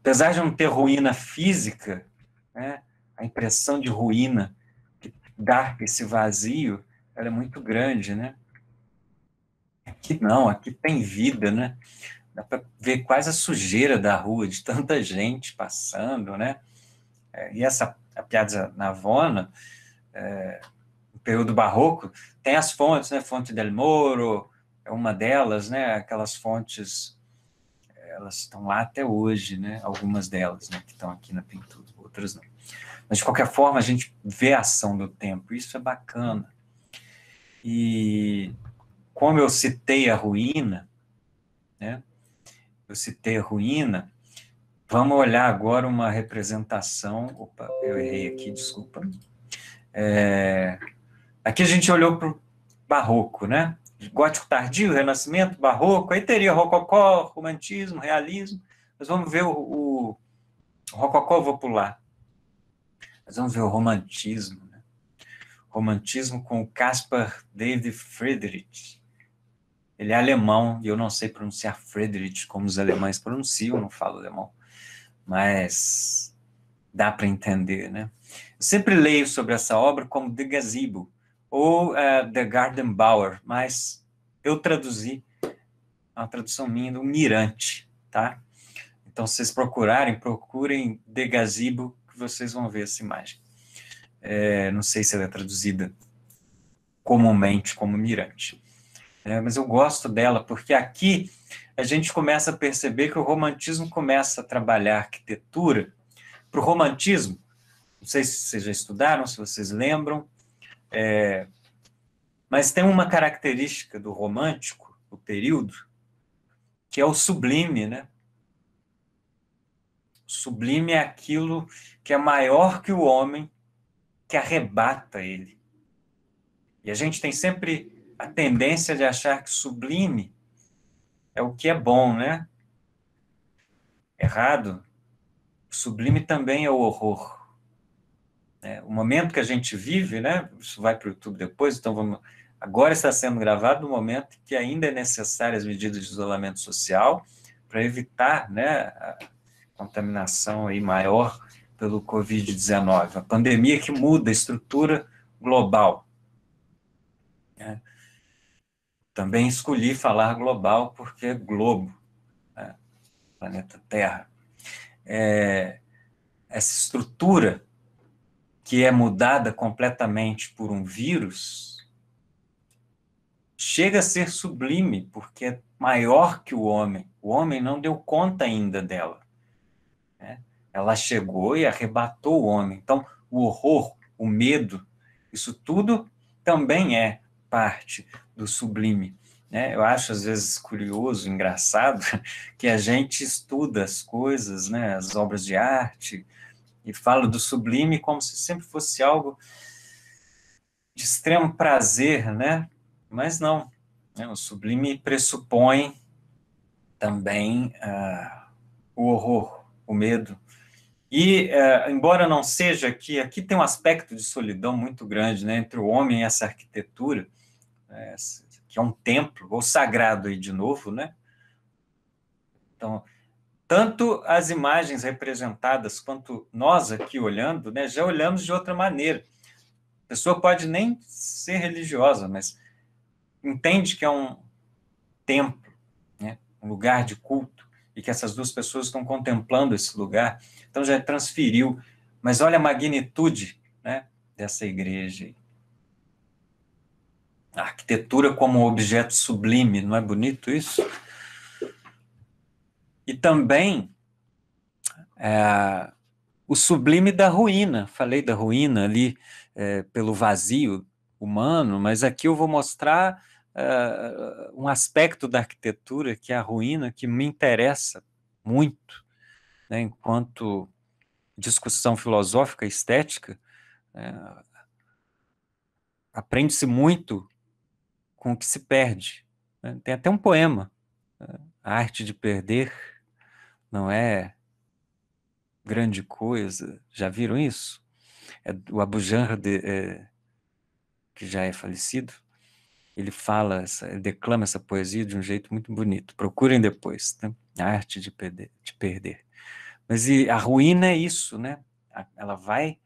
apesar de não ter ruína física, né, a impressão de ruína que dá esse vazio, ela é muito grande, né? Aqui não, aqui tem vida, né? Dá para ver quase a sujeira da rua, de tanta gente passando, né? É, e essa a Piazza Navona, é, no período barroco, tem as fontes, né? Fonte del Moro é uma delas, né? Aquelas fontes, elas estão lá até hoje, né? Algumas delas, né? Que estão aqui na pintura, outras não. Mas, de qualquer forma, a gente vê a ação do tempo, isso é bacana. E como eu citei a ruína, né? Eu citei a ruína. Vamos olhar agora uma representação. Opa, eu errei aqui, desculpa. É, aqui a gente olhou para o barroco, né? Gótico tardio, renascimento, barroco, aí teria rococó, romantismo, realismo. Mas vamos ver o, o, o rococó, vou pular. Mas vamos ver o romantismo. Né? Romantismo com Caspar David Friedrich. Ele é alemão, e eu não sei pronunciar Friedrich como os alemães pronunciam, não falo alemão, mas dá para entender, né? Eu sempre leio sobre essa obra como The Gazebo ou uh, eh, The Garden Bower, mas eu traduzi é a tradução minha do Mirante, tá? Então, se vocês procurarem, procurem The Gazebo, que vocês vão ver essa imagem. É, não sei se ela é traduzida comumente como mirante. É, mas eu gosto dela, porque aqui a gente começa a perceber que o romantismo começa a trabalhar arquitetura. Para o romantismo, não sei se vocês já estudaram, se vocês lembram, é, mas tem uma característica do romântico, o período, que é o sublime, né? O sublime é aquilo que é maior que o homem, que arrebata ele. E a gente tem sempre a tendência de achar que sublime é o que é bom, né? Errado. Sublime também é o horror. É, o momento que a gente vive, né? Isso vai para o YouTube depois, então vamos. Agora está sendo gravado o momento que ainda é necessário as medidas de isolamento social para evitar, né, a contaminação aí maior pelo Covid-19, a pandemia que muda a estrutura global. Né? Também escolhi falar global porque é globo, né? planeta Terra. É, essa estrutura que é mudada completamente por um vírus chega a ser sublime, porque é maior que o homem. O homem não deu conta ainda dela. Né? Ela chegou e arrebatou o homem. Então, o horror, o medo, isso tudo também é parte do sublime. Né? Eu acho, às vezes, curioso, engraçado, que a gente estuda as coisas, né, as obras de arte, e fala do sublime como se sempre fosse algo de extremo prazer, né? Mas não. Né? O sublime pressupõe também ah, o horror, o medo. E, eh, embora não seja que aqui tem um aspecto de solidão muito grande né, entre o homem e essa arquitetura, né, que é um templo, ou sagrado aí de novo, né? Então, tanto as imagens representadas quanto nós aqui olhando, né, já olhamos de outra maneira. A pessoa pode nem ser religiosa, mas entende que é um templo, né, um lugar de culto, e que essas duas pessoas estão contemplando esse lugar, então já transferiu. Mas olha a magnitude né, dessa igreja. A arquitetura como objeto sublime, não é bonito isso? E também é, o sublime da ruína. Falei da ruína ali é, pelo vazio humano, mas aqui eu vou mostrar é, um aspecto da arquitetura que é a ruína que me interessa muito, né, enquanto discussão filosófica estética. É, aprende-se muito com o que se perde. Né? Tem até um poema, eh, A Arte de Perder não é grande coisa. Já viram isso? É o Abu Janra, é, eh, que já é falecido, ele fala, essa, ele declama essa poesia de um jeito muito bonito. Procurem depois, né? A Arte de Perder. De perder. Mas a ruína é isso, né? Ela vai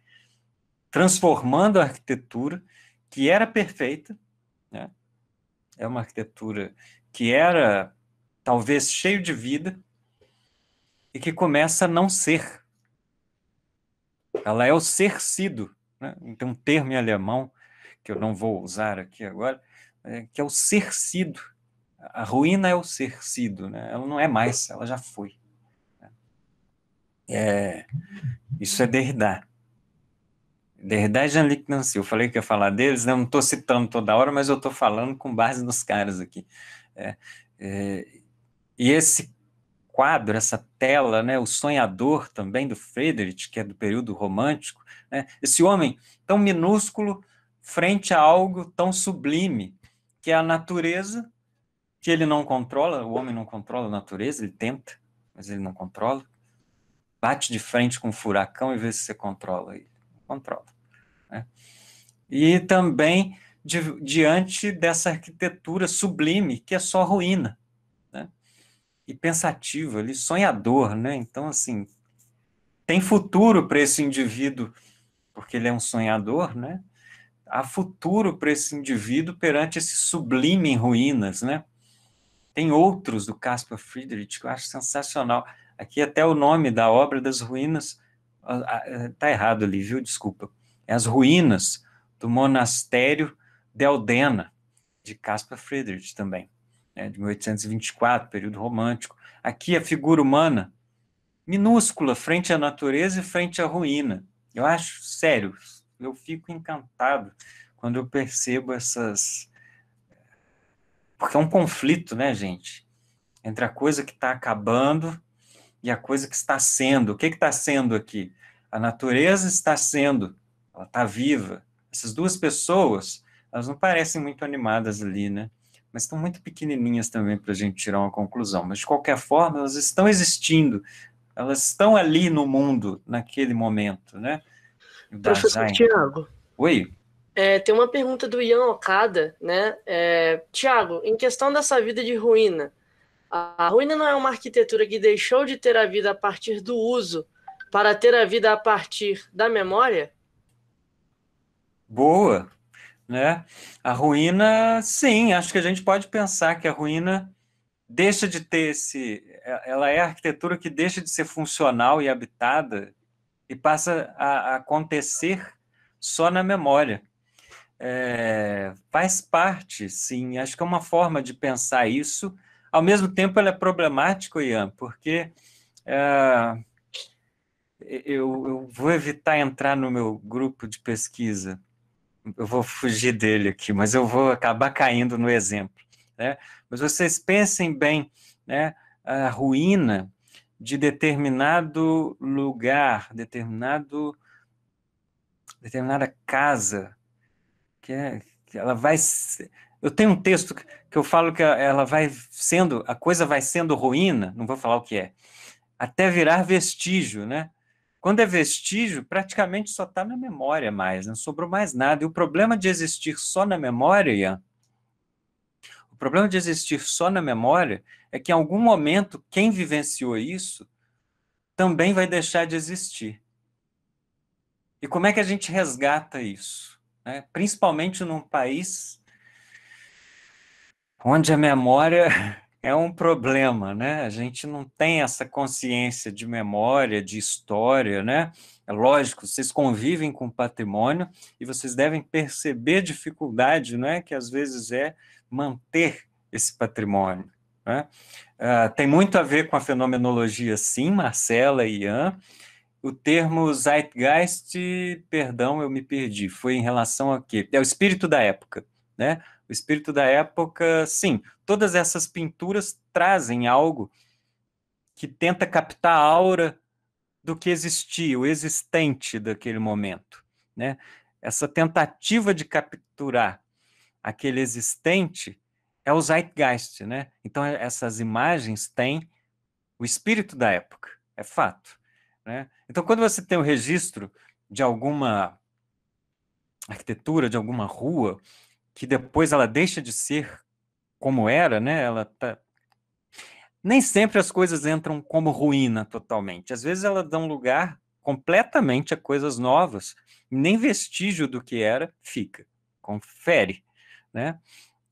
transformando a arquitetura que era perfeita, né? é uma arquitetura que era talvez cheio de vida e que começa a não ser. Ela é o ser sido. Né? Tem um termo em alemão que eu não vou usar aqui agora, é, que é o ser sido. A ruína é o ser sido, né? ela não é mais, ela já foi. Né? É, isso é Derrida. Verdade Jean-Luc Nancy. Eu falei que ia falar deles, né? não estou citando toda hora, mas eu estou falando com base nos caras aqui. É, é, e esse quadro, essa tela, né, o sonhador também do Friedrich, que é do período romântico, né, esse homem tão minúsculo frente a algo tão sublime, que é a natureza, que ele não controla, o homem não controla a natureza, ele tenta, mas ele não controla. Bate de frente com um furacão e vê se você controla ele. Controla. Né? E também diante dessa arquitetura sublime que é só ruína. Né? E pensativa, ali, sonhador. Né? Então, assim, tem futuro para esse indivíduo, porque ele é um sonhador, né? há futuro para esse indivíduo perante esse sublime em ruínas, né? Tem outros do Caspar Friedrich que eu acho sensacional. Aqui até o nome da obra das ruínas ah, ah, tá errado ali, viu? Desculpa é as ruínas do monastério de Aldena, de Caspar Friedrich também, né, de 1824, período romântico. Aqui a figura humana, minúscula, frente à natureza e frente à ruína. Eu acho, sério, eu fico encantado quando eu percebo essas. Porque é um conflito, né, gente? Entre a coisa que está acabando e a coisa que está sendo. O que está sendo aqui? A natureza está sendo ela está viva. Essas duas pessoas, elas não parecem muito animadas ali, né? Mas estão muito pequenininhas também para a gente tirar uma conclusão. Mas, de qualquer forma, elas estão existindo, elas estão ali no mundo, naquele momento, né? O Professor Tiago. Oi. É, tem uma pergunta do Ian Okada, né? É, Tiago, em questão dessa vida de ruína, a ruína não é uma arquitetura que deixou de ter a vida a partir do uso para ter a vida a partir da memória? boa, né? A ruína, sim, acho que a gente pode pensar que a ruína deixa de ter esse, é, ela é a arquitetura que deixa de ser funcional e habitada e passa a acontecer só na memória. É, faz parte, sim, acho que é uma forma de pensar isso. Ao mesmo tempo, ela é problemática, Ian, porque é, eu, eu vou evitar entrar no meu grupo de pesquisa, eu vou fugir dele aqui, mas eu vou acabar caindo no exemplo. Né? Mas vocês pensem bem né, a ruína de determinado lugar, determinado, determinada casa, que, é, que ela vai. Eu tenho um texto que eu falo que ela vai sendo, a coisa vai sendo ruína, não vou falar o que é, até virar vestígio, né? Quando é vestígio, praticamente só está na memória mais, não sobrou mais nada. E o problema de existir só na memória, Ian, o problema de existir só na memória é que em algum momento quem vivenciou isso também vai deixar de existir. E como é que a gente resgata isso? Né? Principalmente num país onde a memória é um problema, né? A gente não tem essa consciência de memória, de história, né? É lógico, vocês convivem com patrimônio e vocês devem perceber dificuldade, né? Que às vezes é manter esse patrimônio. Né? tem muito a ver com a fenomenologia, sim, Marcela e Ian. O termo zeitgeist, perdão, eu me perdi, foi em relação a quê? É o espírito da época, né? espírito da época, sim. Todas essas pinturas trazem algo que tenta captar a aura do que existia, o existente daquele momento, né? Essa tentativa de capturar aquele existente é o zeitgeist, né? Então é, essas imagens têm o espírito da época, é fato, né? Então quando você tem o um registro de alguma arquitetura, de alguma rua, que depois ela deixa de ser como era, né? Ela tá... Nem sempre as coisas entram como ruína totalmente. Às vezes ela dá um lugar completamente a coisas novas, nem vestígio do que era fica. Confere, né?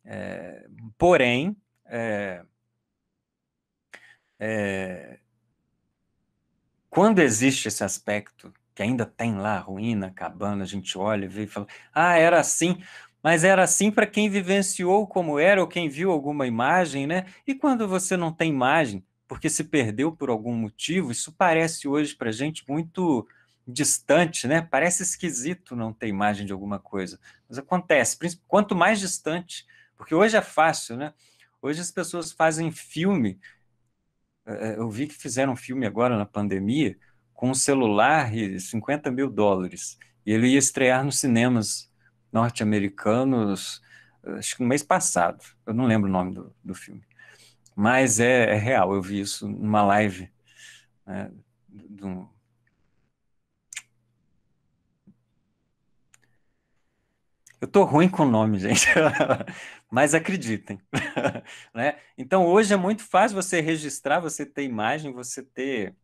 É, porém, é, é, quando existe esse aspecto que ainda tem lá ruína, cabana, a gente olha, e vê e fala, ah, era assim mas era assim para quem vivenciou como era ou quem viu alguma imagem, né? E quando você não tem imagem, porque se perdeu por algum motivo, isso parece hoje para a gente muito distante, né? Parece esquisito não ter imagem de alguma coisa, mas acontece. Quanto mais distante, porque hoje é fácil, né? Hoje as pessoas fazem filme. É, é, eu vi que fizeram um filme agora na pandemia com um celular e 50 mil dólares. E ele ia estrear nos cinemas norte-americanos, acho que no mês passado, eu não lembro o nome do, do filme, mas é, é, real, eu vi isso numa live né, Eu tô ruim com o nome, gente, mas acreditem. né? Então, hoje é muito fácil você registrar, você ter imagem, você ter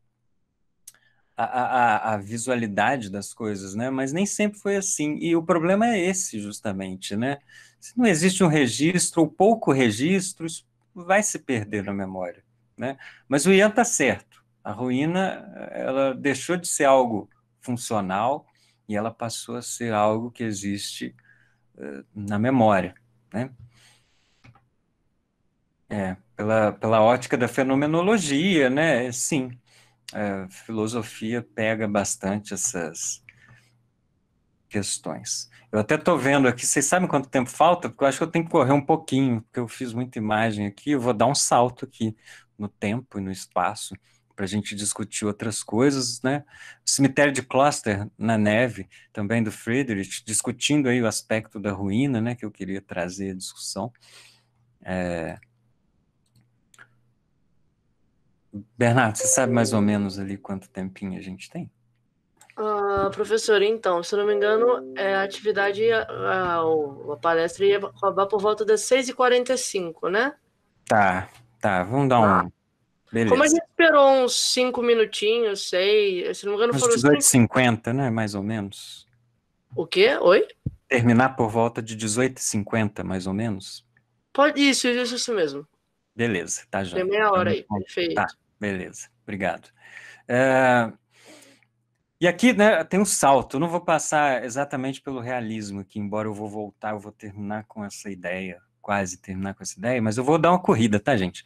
a, a, a, visualidade das coisas, né? Mas nem sempre foi assim. E o problema é esse, justamente, né? Se não existe um registro ou pouco registro, isso vai se perder na memória, né? Mas o Ian está certo. A ruína, ela deixou de ser algo funcional e ela passou a ser algo que existe uh, na memória, né? É, pela, pela ótica da fenomenologia, né? Sim a é, filosofia pega bastante essas questões. Eu até estou vendo aqui, vocês sabem quanto tempo falta? Porque eu acho que eu tenho que correr um pouquinho, porque eu fiz muita imagem aqui, eu vou dar um salto aqui no tempo e no espaço para a gente discutir outras coisas, né? O cemitério de Kloster na neve, também do Friedrich, discutindo aí o aspecto da ruína, né? Que eu queria trazer a discussão. É, Bernardo, você sabe mais ou menos ali quanto tempinho a gente tem? Uh, professor, então, se não me engano, é, a atividade, a, a palestra ia acabar por volta das 6h45, né? Tá, tá, vamos dar tá. um. Beleza. Como a gente esperou uns 5 minutinhos, sei, se não me engano foram 18 h 50 né, mais ou menos. O quê? Oi? Terminar por volta de 18h50, mais ou menos. Pode, isso, isso, isso mesmo. Beleza, tá já. Tem meia então, hora aí, perfeito. Tá, beleza, obrigado. É... E aqui né, tem um salto, eu não vou passar exatamente pelo realismo aqui, embora eu vou voltar, eu vou terminar com essa ideia, quase terminar com essa ideia, mas eu vou dar uma corrida, tá, gente?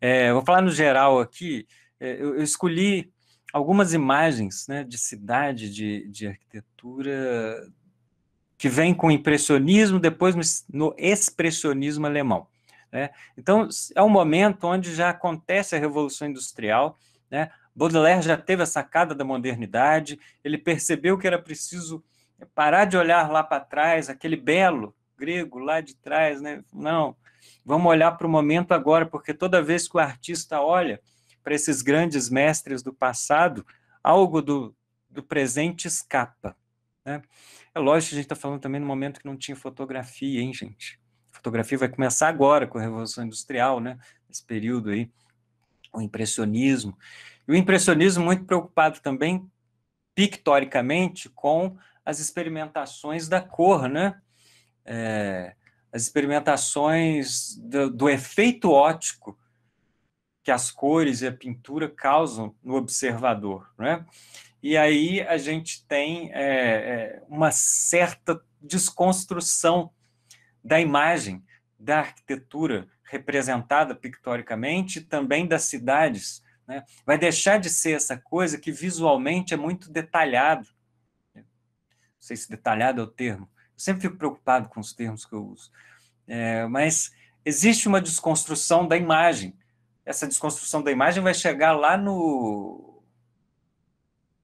É, vou falar no geral aqui, é, eu, eu, escolhi algumas imagens né, de cidade, de, de arquitetura, que vem com o impressionismo, depois no, no expressionismo alemão. Né? Então, é um momento onde já acontece a Revolução Industrial, né? Baudelaire já teve a sacada da modernidade, ele percebeu que era preciso parar de olhar lá para trás, aquele belo grego lá de trás, né? Não, vamos olhar para o momento agora, porque toda vez que o artista olha para esses grandes mestres do passado, algo do, do presente escapa. Né? É lógico que a gente está falando também no momento que não tinha fotografia, hein, gente? fotografia vai começar agora com a Revolução Industrial, né? Esse período aí, o impressionismo. E o impressionismo muito preocupado também, pictoricamente, com as experimentações da cor, né? É, as experimentações do, do efeito óptico que as cores e a pintura causam no observador, né? E aí a gente tem é, é uma certa desconstrução da imagem, da arquitetura representada pictoricamente, também das cidades. Né? Vai deixar de ser essa coisa que visualmente é muito detalhado. Não sei se detalhado é o termo. Eu sempre fico preocupado com os termos que eu uso. É, mas existe uma desconstrução da imagem. Essa desconstrução da imagem vai chegar lá no,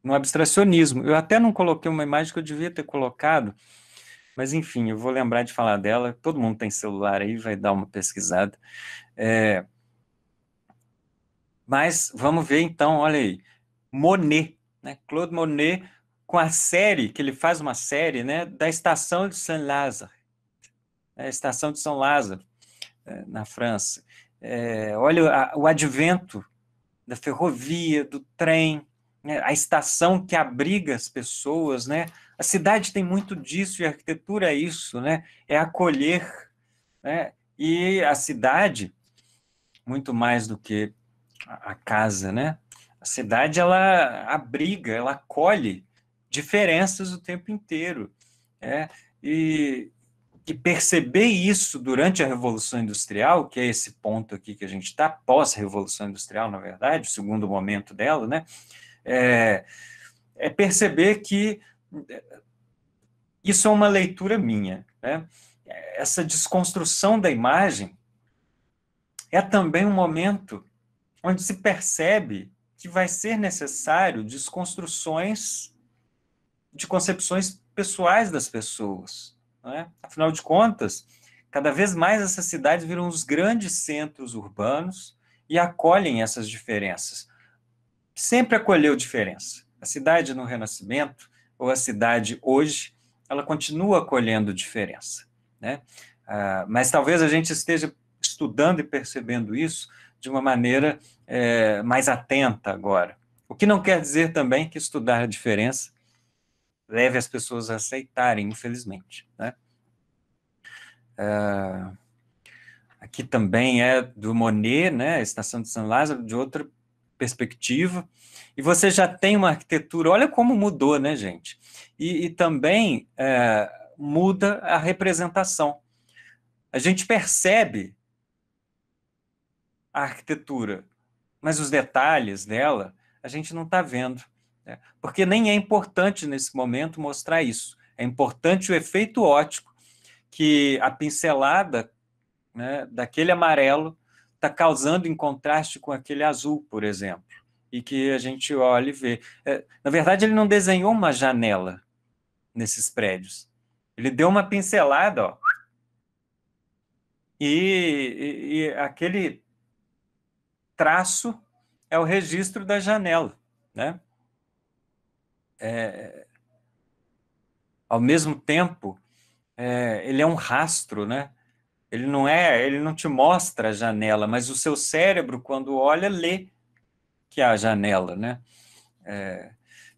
no abstracionismo. Eu até não coloquei uma imagem que eu devia ter colocado, mas enfim, eu vou lembrar de falar dela. Todo mundo tem celular aí, vai dar uma pesquisada. É... Mas vamos ver então, olha aí, Monet, né? Claude Monet com a série, que ele faz uma série, né, da Estação de Saint Lazare, é a Estação de São Lázaro, é, na França. É, olha o advento da ferrovia, do trem, né, a estação que abriga as pessoas, né? A cidade tem muito disso e a arquitetura é isso, né? É acolher, né? E a cidade, muito mais do que a casa, né? A cidade ela abriga, ela acolhe diferenças o tempo inteiro, é? E, e perceber isso durante a Revolução Industrial, que é esse ponto aqui que a gente está, pós-Revolução Industrial, na verdade, o segundo momento dela, né? é, é perceber que é, isso é uma leitura minha. Né? Essa desconstrução da imagem é também um momento onde se percebe que vai ser necessário desconstruções de concepções pessoais das pessoas. Né? Afinal de contas, cada vez mais essas cidades viram os grandes centros urbanos e acolhem essas diferenças sempre acolheu diferença. A cidade no Renascimento, ou a cidade hoje, ela continua acolhendo diferença. Né? Ah, mas talvez a gente esteja estudando e percebendo isso de uma maneira é, mais atenta agora. O que não quer dizer também que estudar a diferença leve as pessoas a aceitarem, infelizmente. Né? Ah, aqui também é do Monet, né, a Estação de São Lázaro, de outra perspectiva, e você já tem uma arquitetura, olha como mudou, né, gente? E, e também é, muda a representação. A gente percebe a arquitetura, mas os detalhes dela a gente não está vendo, né? porque nem é importante nesse momento mostrar isso. É importante o efeito ótico, que a pincelada né, daquele amarelo está causando em contraste com aquele azul, por exemplo, e que a gente olha e vê. É, na verdade, ele não desenhou uma janela nesses prédios. Ele deu uma pincelada, ó. E, e, e aquele traço é o registro da janela, né? É, ao mesmo tempo, é, ele é um rastro, né? Ele não é, ele não te mostra a janela, mas o seu cérebro, quando olha, lê que há a janela, né? É,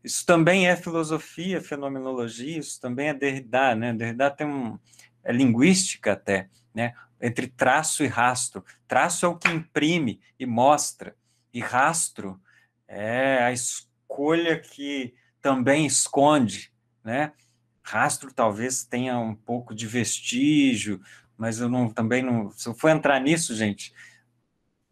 isso também é filosofia, fenomenologia, isso também é Derrida, né? Derrida tem um, é linguística até, né? Entre traço e rastro. Traço é o que imprime e mostra, e rastro é a escolha que também esconde, né? Rastro talvez tenha um pouco de vestígio, mas eu não, também não. Se eu for entrar nisso, gente,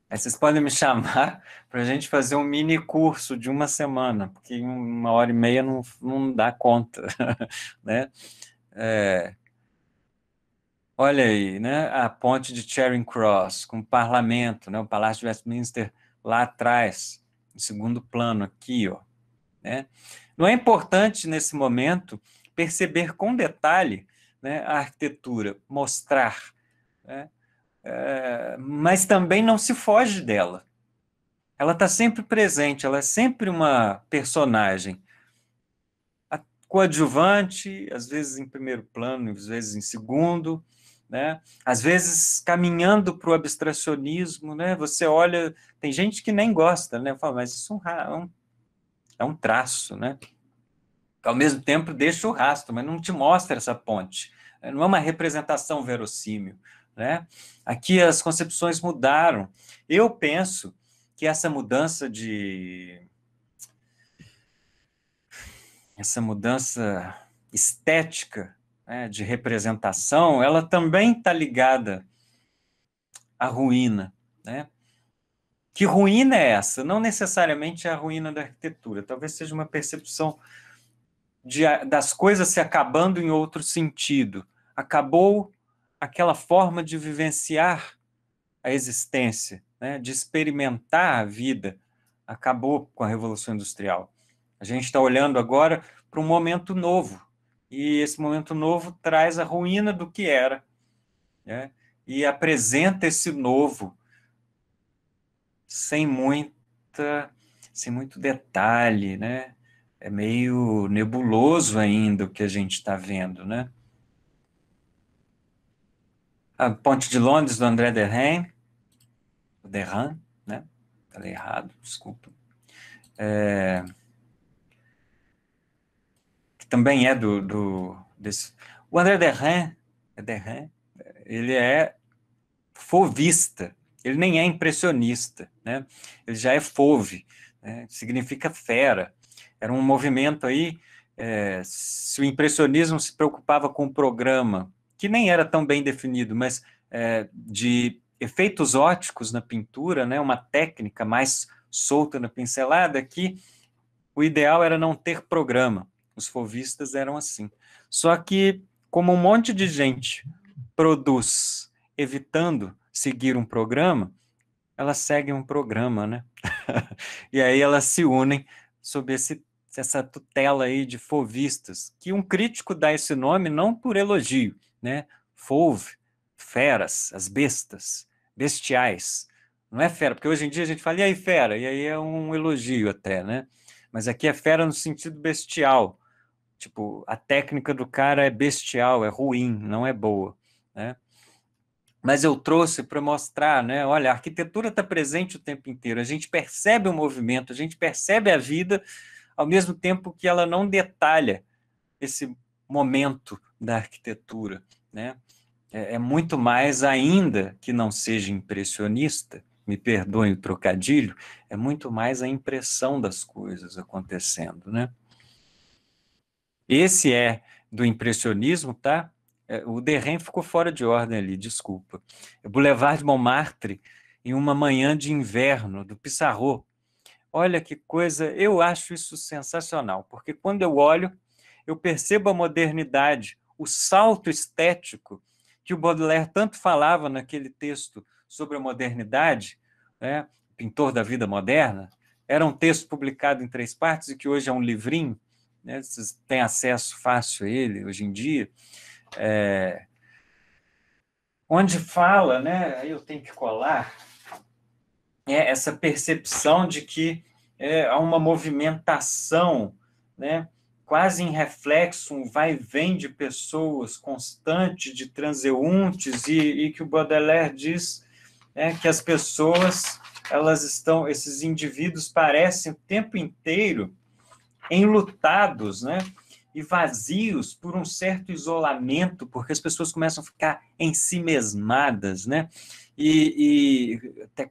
aí vocês podem me chamar para a gente fazer um mini curso de uma semana, porque uma hora e meia não, não dá conta, né? É, olha aí, né? A ponte de Charing Cross com o parlamento, né? O Palácio de Westminster lá atrás, em segundo plano aqui, ó, né? Não é importante nesse momento perceber com detalhe né, a arquitetura, mostrar. Né? É, mas também não se foge dela. Ela está sempre presente, ela é sempre uma personagem coadjuvante, às vezes em primeiro plano, às vezes em segundo, né? às vezes caminhando para o abstracionismo. Né? Você olha, tem gente que nem gosta, né? fala, mas isso é um, é, é um traço, né? ao mesmo tempo deixa o rastro, mas não te mostra essa ponte. Não é uma representação verossímil. Né? Aqui as concepções mudaram. Eu penso que essa mudança de. Essa mudança estética né, de representação, ela também está ligada à ruína. Né? Que ruína é essa? Não necessariamente a ruína da arquitetura, talvez seja uma percepção de, das coisas se acabando em outro sentido. Acabou aquela forma de vivenciar a existência, né, de experimentar a vida, acabou com a Revolução Industrial. A gente está olhando agora para um momento novo, e esse momento novo traz a ruína do que era, né, e apresenta esse novo sem muita, sem muito detalhe, né? é meio nebuloso ainda o que a gente está vendo, né? A Ponte de Londres, do André Derain, Derain, né? Falei errado, desculpa. É, que também é do, do desse, o André Derain, é ele é fovista, ele nem é impressionista, né? Ele já é fove, né? significa fera. Era um movimento aí, é, se o impressionismo se preocupava com o programa, que nem era tão bem definido, mas é, de efeitos óticos na pintura, né, uma técnica mais solta na pincelada, que o ideal era não ter programa. Os fovistas eram assim. Só que, como um monte de gente produz evitando seguir um programa, elas seguem um programa, né? e aí elas se unem sob esse essa tutela aí de fovistas, que um crítico dá esse nome não por elogio, né? Fove, feras, as bestas, bestiais. Não é fera, porque hoje em dia a gente fala, e aí fera? E aí é um elogio até, né? Mas aqui é fera no sentido bestial. Tipo, a técnica do cara é bestial, é ruim, não é boa, né? Mas eu trouxe para mostrar, né? Olha, a arquitetura está presente o tempo inteiro. A gente percebe o movimento, a gente percebe a vida, ao mesmo tempo que ela não detalha esse momento da arquitetura, né? É, é muito mais ainda que não seja impressionista, me perdoem o trocadilho, é muito mais a impressão das coisas acontecendo, né? Esse é do impressionismo, tá? É, o Derren ficou fora de ordem ali, desculpa. Boulevard de Montmartre, em uma manhã de inverno, do Pissarro, Olha que coisa, eu acho isso sensacional, porque quando eu olho, eu percebo a modernidade, o salto estético que o Baudelaire tanto falava naquele texto sobre a modernidade, né? pintor da vida moderna, era um texto publicado em três partes e que hoje é um livrinho, né? vocês têm acesso fácil a ele hoje em dia, é... onde fala, né? aí eu tenho que colar, é, essa percepção de que é, há uma movimentação, né, quase em reflexo, um vai e vem de pessoas constante, de transeuntes, e, e que o Baudelaire diz né, que as pessoas, elas estão, esses indivíduos parecem o tempo inteiro enlutados, né, e vazios por um certo isolamento, porque as pessoas começam a ficar em si mesmadas, né? E, e até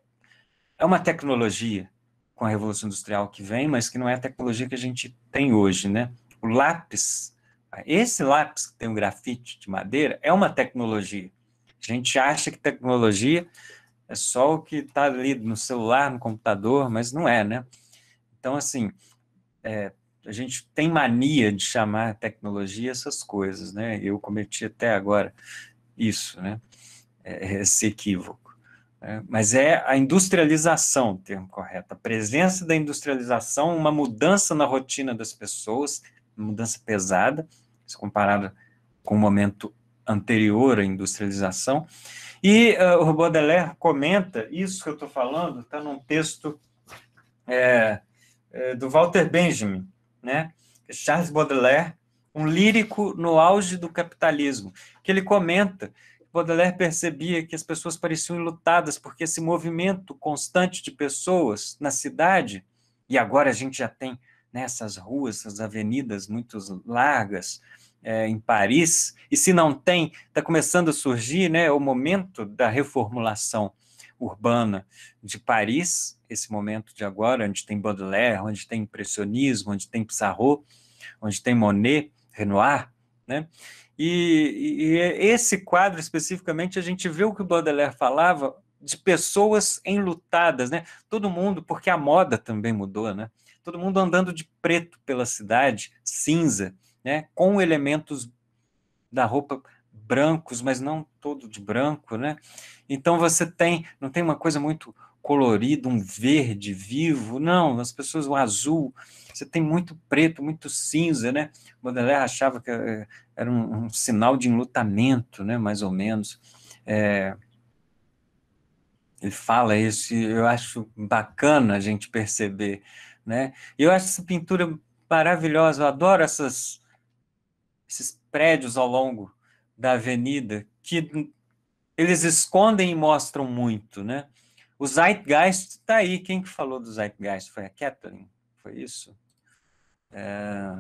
é uma tecnologia com a Revolução Industrial que vem, mas que não é a tecnologia que a gente tem hoje, né? O lápis, esse lápis que tem um grafite de madeira, é uma tecnologia. A gente acha que tecnologia é só o que está ali no celular, no computador, mas não é, né? Então, assim, é, a gente tem mania de chamar tecnologia essas coisas, né? Eu cometi até agora isso, né? É, esse equívoco. Né? Mas é a industrialização o termo correto. A presença da industrialização, uma mudança na rotina das pessoas, uma mudança pesada, se comparada com o momento anterior à industrialização. E uh, o Baudelaire comenta isso que eu estou falando, está num texto é, é, do Walter Benjamin, né? Charles Baudelaire, um lírico no auge do capitalismo, que ele comenta Baudelaire percebia que as pessoas pareciam lutadas porque esse movimento constante de pessoas na cidade, e agora a gente já tem nessas né, ruas, essas avenidas muito largas é, em Paris, e se não tem, está começando a surgir né, o momento da reformulação urbana de Paris, esse momento de agora, onde tem Baudelaire, onde tem impressionismo, onde tem Pissarro, onde tem Monet, Renoir, né? E, e, esse quadro especificamente, a gente vê o que o Baudelaire falava de pessoas enlutadas, né? Todo mundo, porque a moda também mudou, né? Todo mundo andando de preto pela cidade, cinza, né? Com elementos da roupa brancos, mas não todo de branco, né? Então você tem, não tem uma coisa muito colorido, um verde vivo. Não, as pessoas, o azul. Você tem muito preto, muito cinza, né? Baudelaire achava que eh, era um, um sinal de enlutamento, né? Mais ou menos. É, ele fala isso, eu acho bacana a gente perceber, né? Eu acho essa pintura maravilhosa, eu adoro essas, esses prédios ao longo da avenida que eles escondem e mostram muito, né? O Zeitgeist está aí. Quem que falou do Zeitgeist? Foi a Kathleen? Foi isso? É...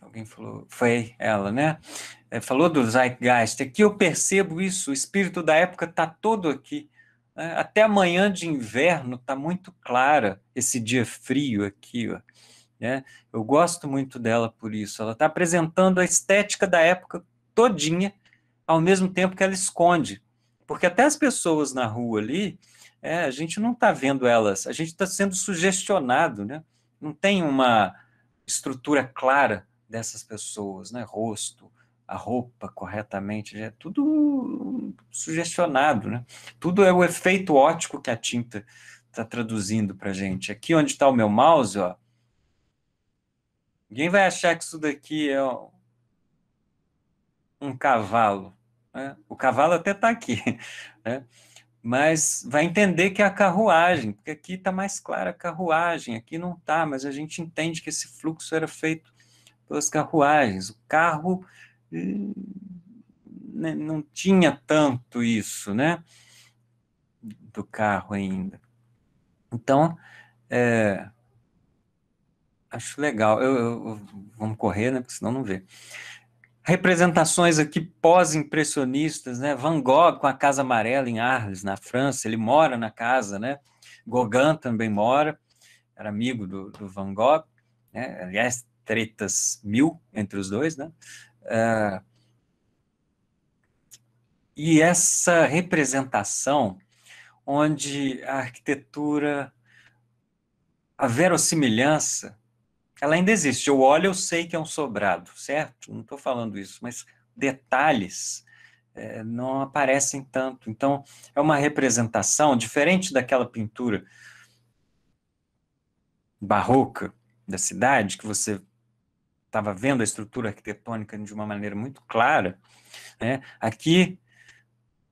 Alguém falou, foi ela, né? É, falou do Zeitgeist. Aqui é eu percebo isso, o espírito da época está todo aqui. Né? Até amanhã de inverno está muito clara esse dia frio aqui. Ó, né? Eu gosto muito dela por isso. Ela está apresentando a estética da época todinha ao mesmo tempo que ela esconde. Porque até as pessoas na rua ali, é, a gente não está vendo elas, a gente está sendo sugestionado, né? Não tem uma estrutura clara dessas pessoas, né? Rosto, a roupa corretamente, é tudo sugestionado, né? Tudo é o efeito ótico que a tinta está traduzindo para gente. Aqui onde está o meu mouse, ó, ninguém vai achar que isso daqui é um cavalo. Né? O cavalo até está aqui, né? mas vai entender que é a carruagem, porque aqui está mais clara a carruagem, aqui não está, mas a gente entende que esse fluxo era feito pelas carruagens. O carro eh, né, não tinha tanto isso, né? Do carro ainda. Então, é, acho legal. Eu, eu, vamos correr, né? Porque senão não vê representações aqui pós-impressionistas, né? Van Gogh com a Casa Amarela em Arles, na França, ele mora na casa, né? Gauguin também mora, era amigo do, do Van Gogh, né? aliás, tretas mil entre os dois, né? Uh, e essa representação onde a arquitetura, a verossimilhança ela ainda existe. Eu olho, eu sei que é um sobrado, certo? Não estou falando isso, mas detalhes é, não aparecem tanto. Então, é uma representação diferente daquela pintura barroca da cidade, que você estava vendo a estrutura arquitetônica de uma maneira muito clara. Né? Aqui,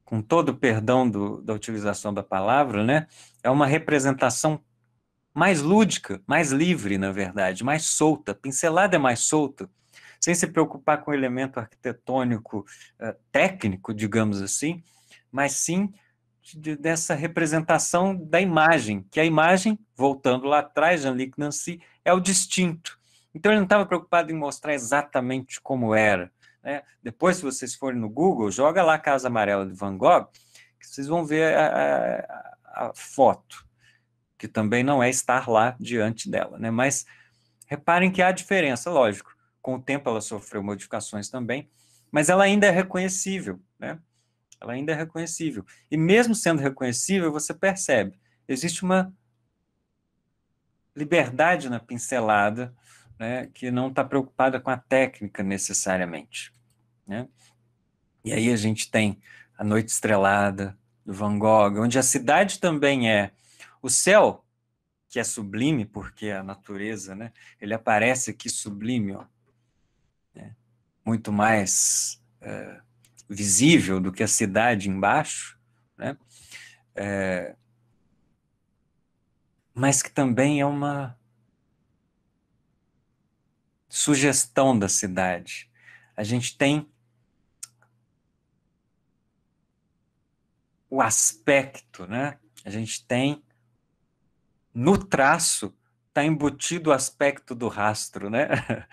com todo o perdão do, da utilização da palavra, né? é uma representação mais lúdica, mais livre, na verdade, mais solta, pincelada é mais solta, sem se preocupar com o elemento arquitetônico uh, técnico, digamos assim, mas sim de, dessa representação da imagem, que a imagem, voltando lá atrás, Jean-Luc Nancy, é o distinto. Então ele não estava preocupado em mostrar exatamente como era. Né? Depois, se vocês forem no Google, joga lá a Casa Amarela de Van Gogh, que vocês vão ver a, a, a foto que também não é estar lá diante dela, né? Mas reparem que há diferença, lógico. Com o tempo ela sofreu modificações também, mas ela ainda é reconhecível, né? Ela ainda é reconhecível. E mesmo sendo reconhecível, você percebe, existe uma liberdade na pincelada, né, que não está preocupada com a técnica necessariamente. Né? E aí a gente tem A Noite Estrelada, do Van Gogh, onde a cidade também é o céu, que é sublime, porque é a natureza, né? Ele aparece aqui sublime, ó, né? muito mais é, visível do que a cidade embaixo, né? É, mas que também é uma sugestão da cidade. A gente tem o aspecto, né? A gente tem no traço está embutido o aspecto do rastro, né?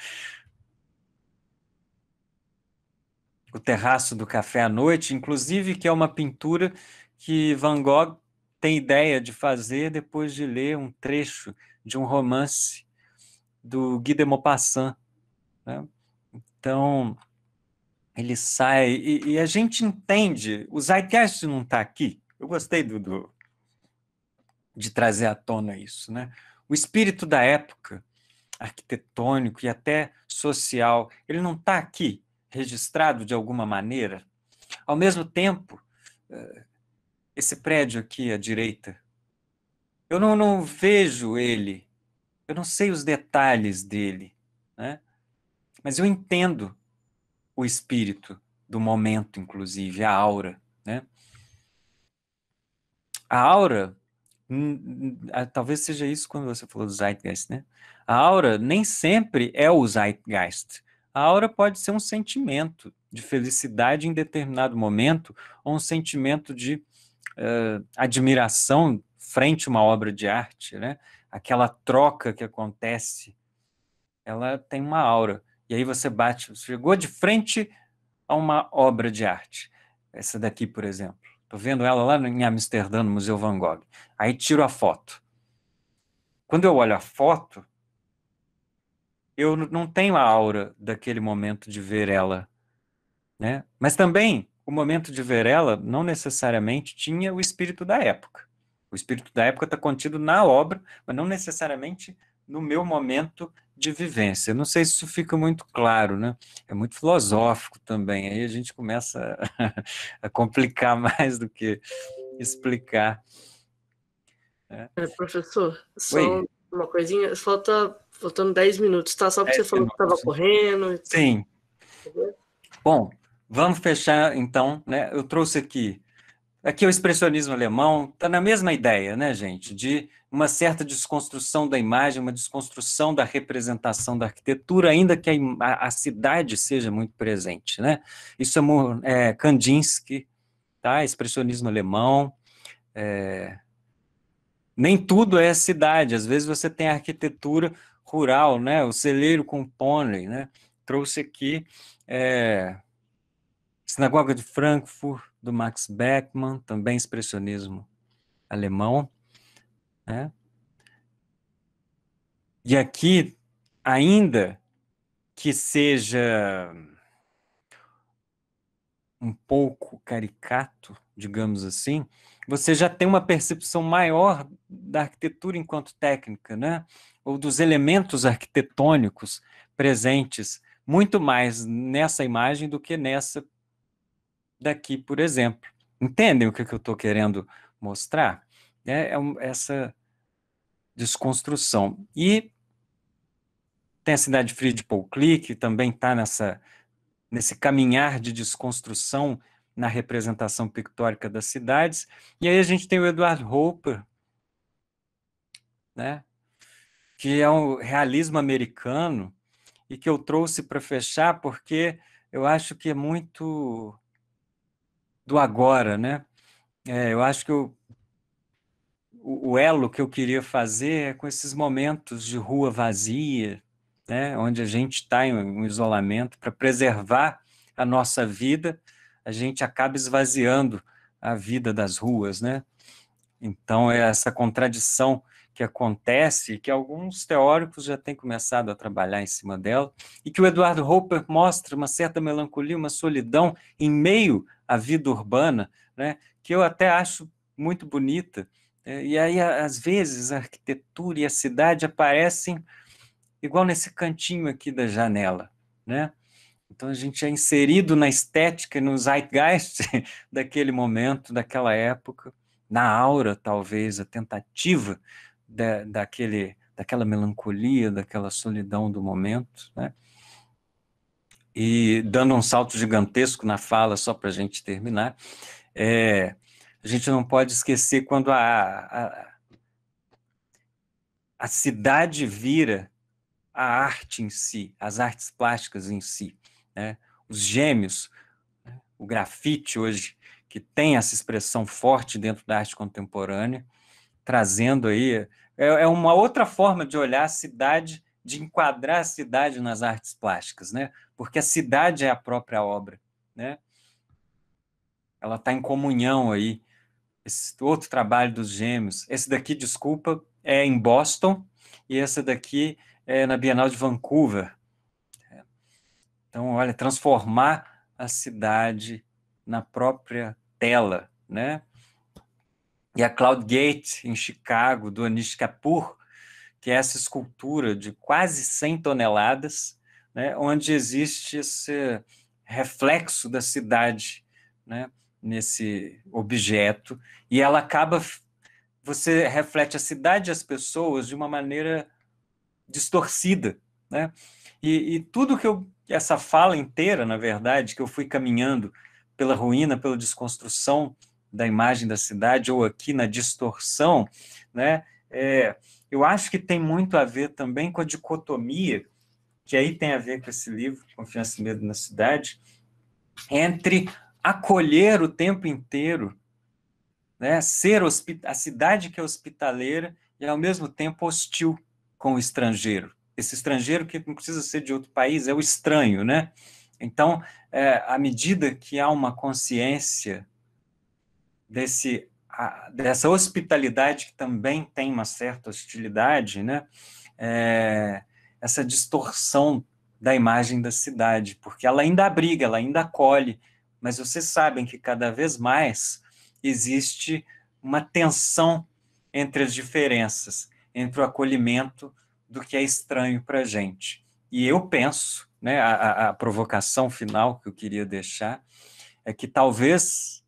O Terraço do Café à Noite, inclusive, que é uma pintura que Van Gogh tem ideia de fazer depois de ler um trecho de um romance do Guy de Maupassant. Né? Então, ele sai... E, e, a gente entende... O Zeitgeist não está aqui. Eu gostei do, do de trazer à tona isso. Né? O espírito da época, arquitetônico e até social, ele não está aqui registrado de alguma maneira? Ao mesmo tempo, eh, esse prédio aqui à direita, eu não, não vejo ele, eu não sei os detalhes dele, né? mas eu entendo o espírito do momento, inclusive, a aura. Né? A aura talvez seja isso quando você falou do zeitgeist, né? A aura nem sempre é o zeitgeist. A aura pode ser um sentimento de felicidade em determinado momento, ou um sentimento de uh, admiração frente a uma obra de arte, né? Aquela troca que acontece, ela tem uma aura. E aí você bate, você chegou de frente a uma obra de arte. Essa daqui, por exemplo vendo ela lá em Amsterdã, no Museu Van Gogh. Aí tiro a foto. Quando eu olho a foto, eu não tenho a aura daquele momento de ver ela, né? Mas também o momento de ver ela não necessariamente tinha o espírito da época. O espírito da época está contido na obra, mas não necessariamente no meu momento de vivência. Não sei se isso fica muito claro, né? É muito filosófico também. Aí a gente começa a, a complicar mais do que explicar. É. É, professor, só Oi. uma coisinha. Falta, faltando 10 minutos, tá? Só porque você falou que estava correndo. Sim. Bom, vamos fechar então. Né? Eu trouxe aqui Aqui é o expressionismo alemão, está na mesma ideia, né, gente? De uma certa desconstrução da imagem, uma desconstrução da representação da arquitetura, ainda que a, a cidade seja muito presente, né? Isso é, é Kandinsky, tá? Expressionismo alemão. É... Nem tudo é cidade, às vezes você tem arquitetura rural, né? O celeiro com pônei, né? Trouxe aqui é... Sinagoga de Frankfurt, do Max Beckmann, também expressionismo alemão. Né? E aqui, ainda que seja um pouco caricato, digamos assim, você já tem uma percepção maior da arquitetura enquanto técnica, né? ou dos elementos arquitetônicos presentes, muito mais nessa imagem do que nessa daqui, por exemplo. Entendem o que, que eu estou querendo mostrar? É, é essa desconstrução. E tem a cidade fria de Paul Klee, que também está nesse caminhar de desconstrução na representação pictórica das cidades. E aí a gente tem o Edward Hopper, né, que é um realismo americano e que eu trouxe para fechar porque eu acho que é muito do agora, né? É, eu acho que o, o elo que eu queria fazer é com esses momentos de rua vazia, né? Onde a gente está em um isolamento para preservar a nossa vida, a gente acaba esvaziando a vida das ruas, né? Então é essa contradição que acontece, que alguns teóricos já têm começado a trabalhar em cima dela, e que o Eduardo Hopper mostra uma certa melancolia, uma solidão em meio a vida urbana, né, que eu até acho muito bonita. É, e aí, às vezes, a arquitetura e a cidade aparecem igual nesse cantinho aqui da janela, né? Então, a gente é inserido na estética, no zeitgeist daquele momento, daquela época, na aura, talvez, a tentativa daquele, daquela melancolia, daquela solidão do momento, né? E dando um salto gigantesco na fala, só para a gente terminar, é, a gente não pode esquecer quando a, a, a cidade vira a arte em si, as artes plásticas em si. Né? Os gêmeos, né? o grafite hoje, que tem essa expressão forte dentro da arte contemporânea, trazendo aí. É, é uma outra forma de olhar a cidade de enquadrar a cidade nas artes plásticas, né? Porque a cidade é a própria obra, né? Ela está em comunhão aí. Esse outro trabalho dos gêmeos, esse daqui, desculpa, é em Boston e esse daqui é na Bienal de Vancouver. É. Então, olha, transformar a cidade na própria tela, né? E a Cloud Gate em Chicago do Anish Kapoor, que é essa escultura de quase 100 toneladas, né, onde existe esse reflexo da cidade né, nesse objeto, e ela acaba. Você reflete a cidade e as pessoas de uma maneira distorcida. Né? E, e tudo que eu. Essa fala inteira, na verdade, que eu fui caminhando pela ruína, pela desconstrução da imagem da cidade, ou aqui na distorção, né? É, eu acho que tem muito a ver também com a dicotomia, que aí tem a ver com esse livro, Confiança e Medo na Cidade, entre acolher o tempo inteiro, né, ser a cidade que é hospitaleira e ao mesmo tempo hostil com o estrangeiro. Esse estrangeiro que não precisa ser de outro país, é o estranho, né? Então, é, à medida que há uma consciência desse a, dessa hospitalidade que também tem uma certa hostilidade, né? É, essa distorção da imagem da cidade, porque ela ainda abriga, ela ainda acolhe, mas vocês sabem que cada vez mais existe uma tensão entre as diferenças, entre o acolhimento do que é estranho para a gente. E eu penso, né, a, a provocação final que eu queria deixar é que talvez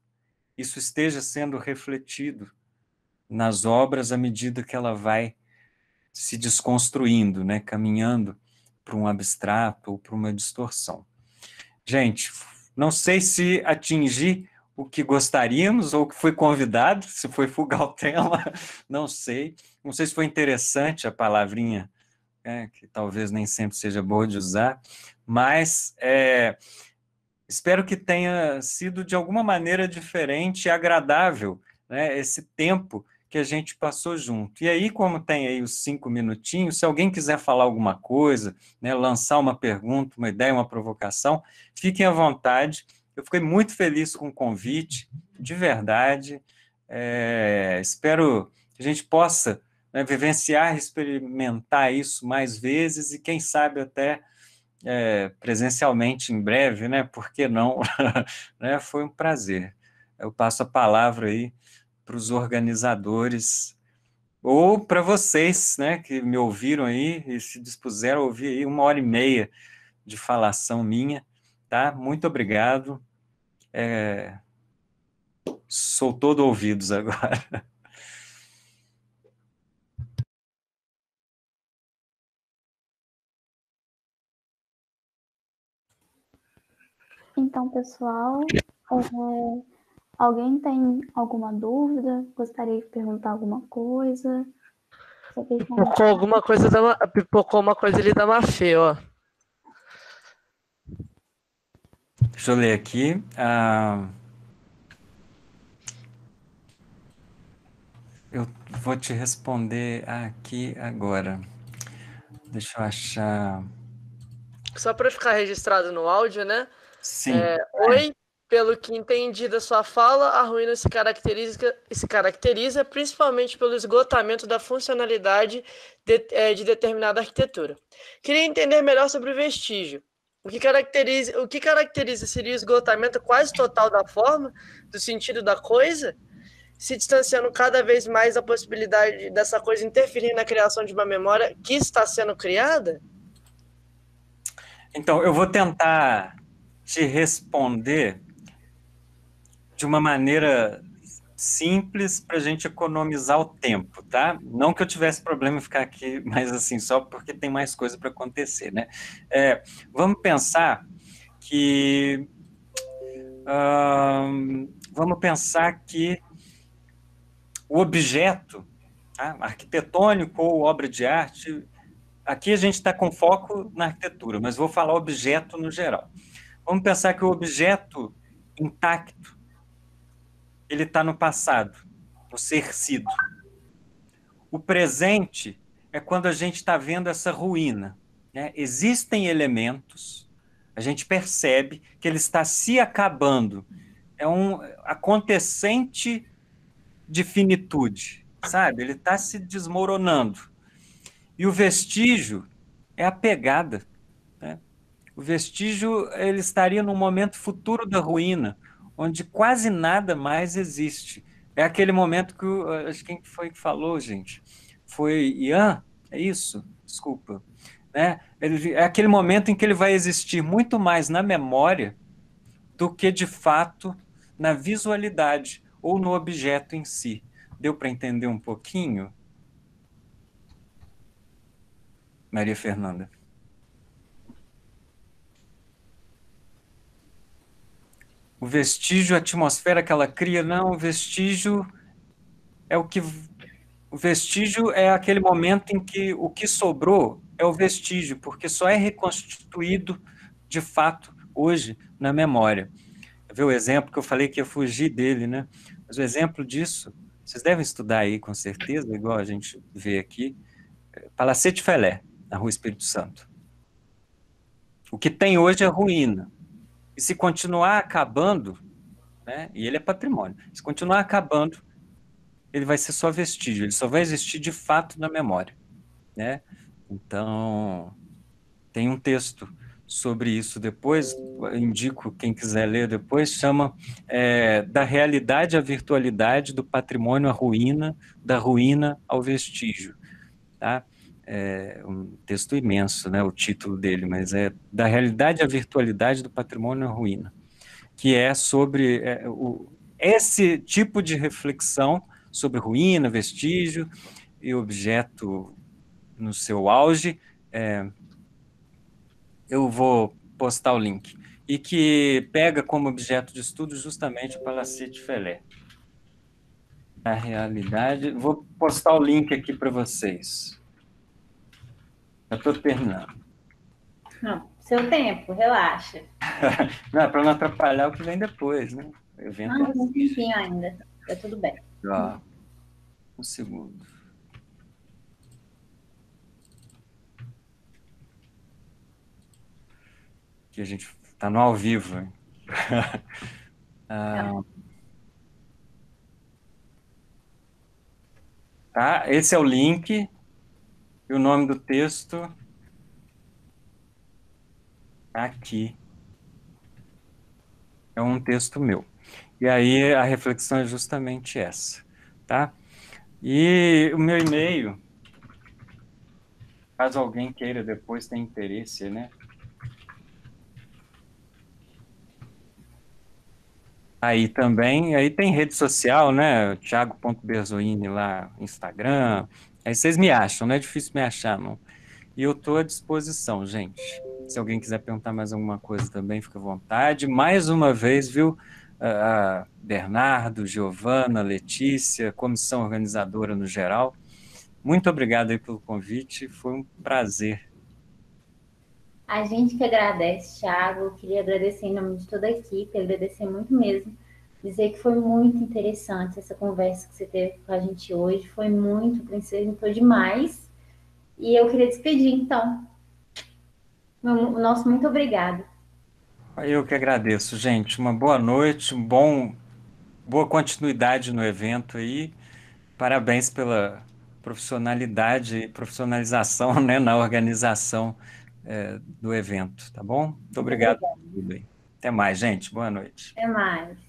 isso esteja sendo refletido nas obras à medida que ela vai se desconstruindo, né, caminhando para um abstrato ou para uma distorção. Gente, não sei se atingi o que gostaríamos ou que foi convidado, se foi fugar o tema, não sei. Não sei se foi interessante a palavrinha, né, que talvez nem sempre seja boa de usar, mas é, Espero que tenha sido de alguma maneira diferente e agradável né, esse tempo que a gente passou junto. E aí, como tem aí os cinco minutinhos, se alguém quiser falar alguma coisa, né, lançar uma pergunta, uma ideia, uma provocação, fiquem à vontade. Eu fiquei muito feliz com o convite, de verdade. É, espero que a gente possa né, vivenciar, experimentar isso mais vezes e, quem sabe, até é, presencialmente em breve, né? Por que não? né? Foi um prazer. Eu passo a palavra aí para os organizadores ou para vocês, né, que me ouviram aí e se dispuseram a ouvir aí uma hora e meia de falação minha, tá? Muito obrigado. É... Sou todo ouvidos agora. Então, pessoal, é, alguém tem alguma dúvida? Gostaria de perguntar alguma coisa? Pipocou alguma coisa da pipocou uma coisa ali da Mafê, ó. Deixa eu ler aqui. Ah, eu vou te responder aqui agora. Deixa eu achar. Só para ficar registrado no áudio, né? Sim. É, oi, pelo que entendi da sua fala, a ruína se caracteriza, se caracteriza principalmente pelo esgotamento da funcionalidade de, é, de, determinada arquitetura. Queria entender melhor sobre o vestígio. O que, caracteriza, o que caracteriza seria o esgotamento quase total da forma, do sentido da coisa, se distanciando cada vez mais da possibilidade dessa coisa interferir na criação de uma memória que está sendo criada? Então, eu vou tentar te responder de uma maneira simples para a gente economizar o tempo, tá? Não que eu tivesse problema em ficar aqui, mas assim, só porque tem mais coisa para acontecer, né? É, vamos pensar que. Hum, vamos pensar que o objeto tá? arquitetônico ou obra de arte. Aqui a gente está com foco na arquitetura, mas vou falar objeto no geral. Vamos pensar que o objeto intacto ele está no passado, no ser sido. O presente é quando a gente está vendo essa ruína. Né? Existem elementos, a gente percebe que ele está se acabando. É um acontecente de finitude, sabe? Ele está se desmoronando. E o vestígio é a pegada. O vestígio ele estaria no momento futuro da ruína, onde quase nada mais existe. É aquele momento que acho que quem foi que falou, gente? Foi Ian? É isso? Desculpa. Né? Ele, é aquele momento em que ele vai existir muito mais na memória do que de fato na visualidade ou no objeto em si. Deu para entender um pouquinho? Maria Fernanda. o vestígio, a atmosfera que ela cria, não, o vestígio é o que o vestígio é aquele momento em que o que sobrou é o vestígio, porque só é reconstituído de fato hoje na memória. Vê o exemplo que eu falei que ia fugir dele, né? Mas o exemplo disso, vocês devem estudar aí com certeza, igual a gente vê aqui, é, Palacete Felé, na Rua Espírito Santo. O que tem hoje é ruína, e se continuar acabando, né, e ele é patrimônio, se continuar acabando, ele vai ser só vestígio, ele só vai existir de fato na memória. Né? Então, tem um texto sobre isso depois, indico quem quiser ler depois, chama é, Da Realidade à Virtualidade, do Patrimônio à Ruína, da Ruína ao Vestígio. Tá? é um texto imenso, né, o título dele, mas é Da Realidade à Virtualidade do Patrimônio à Ruína, que é sobre é, o, esse tipo de reflexão sobre ruína, vestígio e objeto no seu auge. É, eu vou postar o link. E que pega como objeto de estudo justamente o Palacete Felé. A realidade. Vou postar o link aqui para vocês. Já é estou terminando. Não, seu tempo, relaxa. não, é para não atrapalhar o que vem depois, né? Eu venho ah, um enfim ainda. Está tudo bem. Já. Tá. Um segundo. Aqui a gente tá no ao vivo. ah, tá. tá, esse é o link e o nome do texto tá aqui é um texto meu. E aí a reflexão é justamente essa, tá? E o meu e-mail, caso alguém queira depois tem interesse, né? Aí também, aí tem rede social, né? Thiago.berzoini lá, Instagram, Aí é, vocês me acham, não é difícil me achar, não. E eu estou à disposição, gente. Se alguém quiser perguntar mais alguma coisa também, fica à vontade. Mais uma vez, viu? Uh, Bernardo, Giovana, Letícia, comissão organizadora no geral. Muito obrigado aí pelo convite, foi um prazer. A gente que agradece, Thiago. Queria agradecer em nome de toda a equipe, agradecer muito mesmo dizer que foi muito interessante essa conversa que você teve com a gente hoje. Foi muito, princesa, foi demais. E eu queria despedir, então. O nosso muito obrigado. Eu que agradeço, gente. Uma boa noite, um bom, boa continuidade no evento aí. Parabéns pela profissionalidade e profissionalização né, na organização é, do evento, tá bom? Muito obrigado. Muito obrigado. Até mais, gente. Boa noite. Até mais.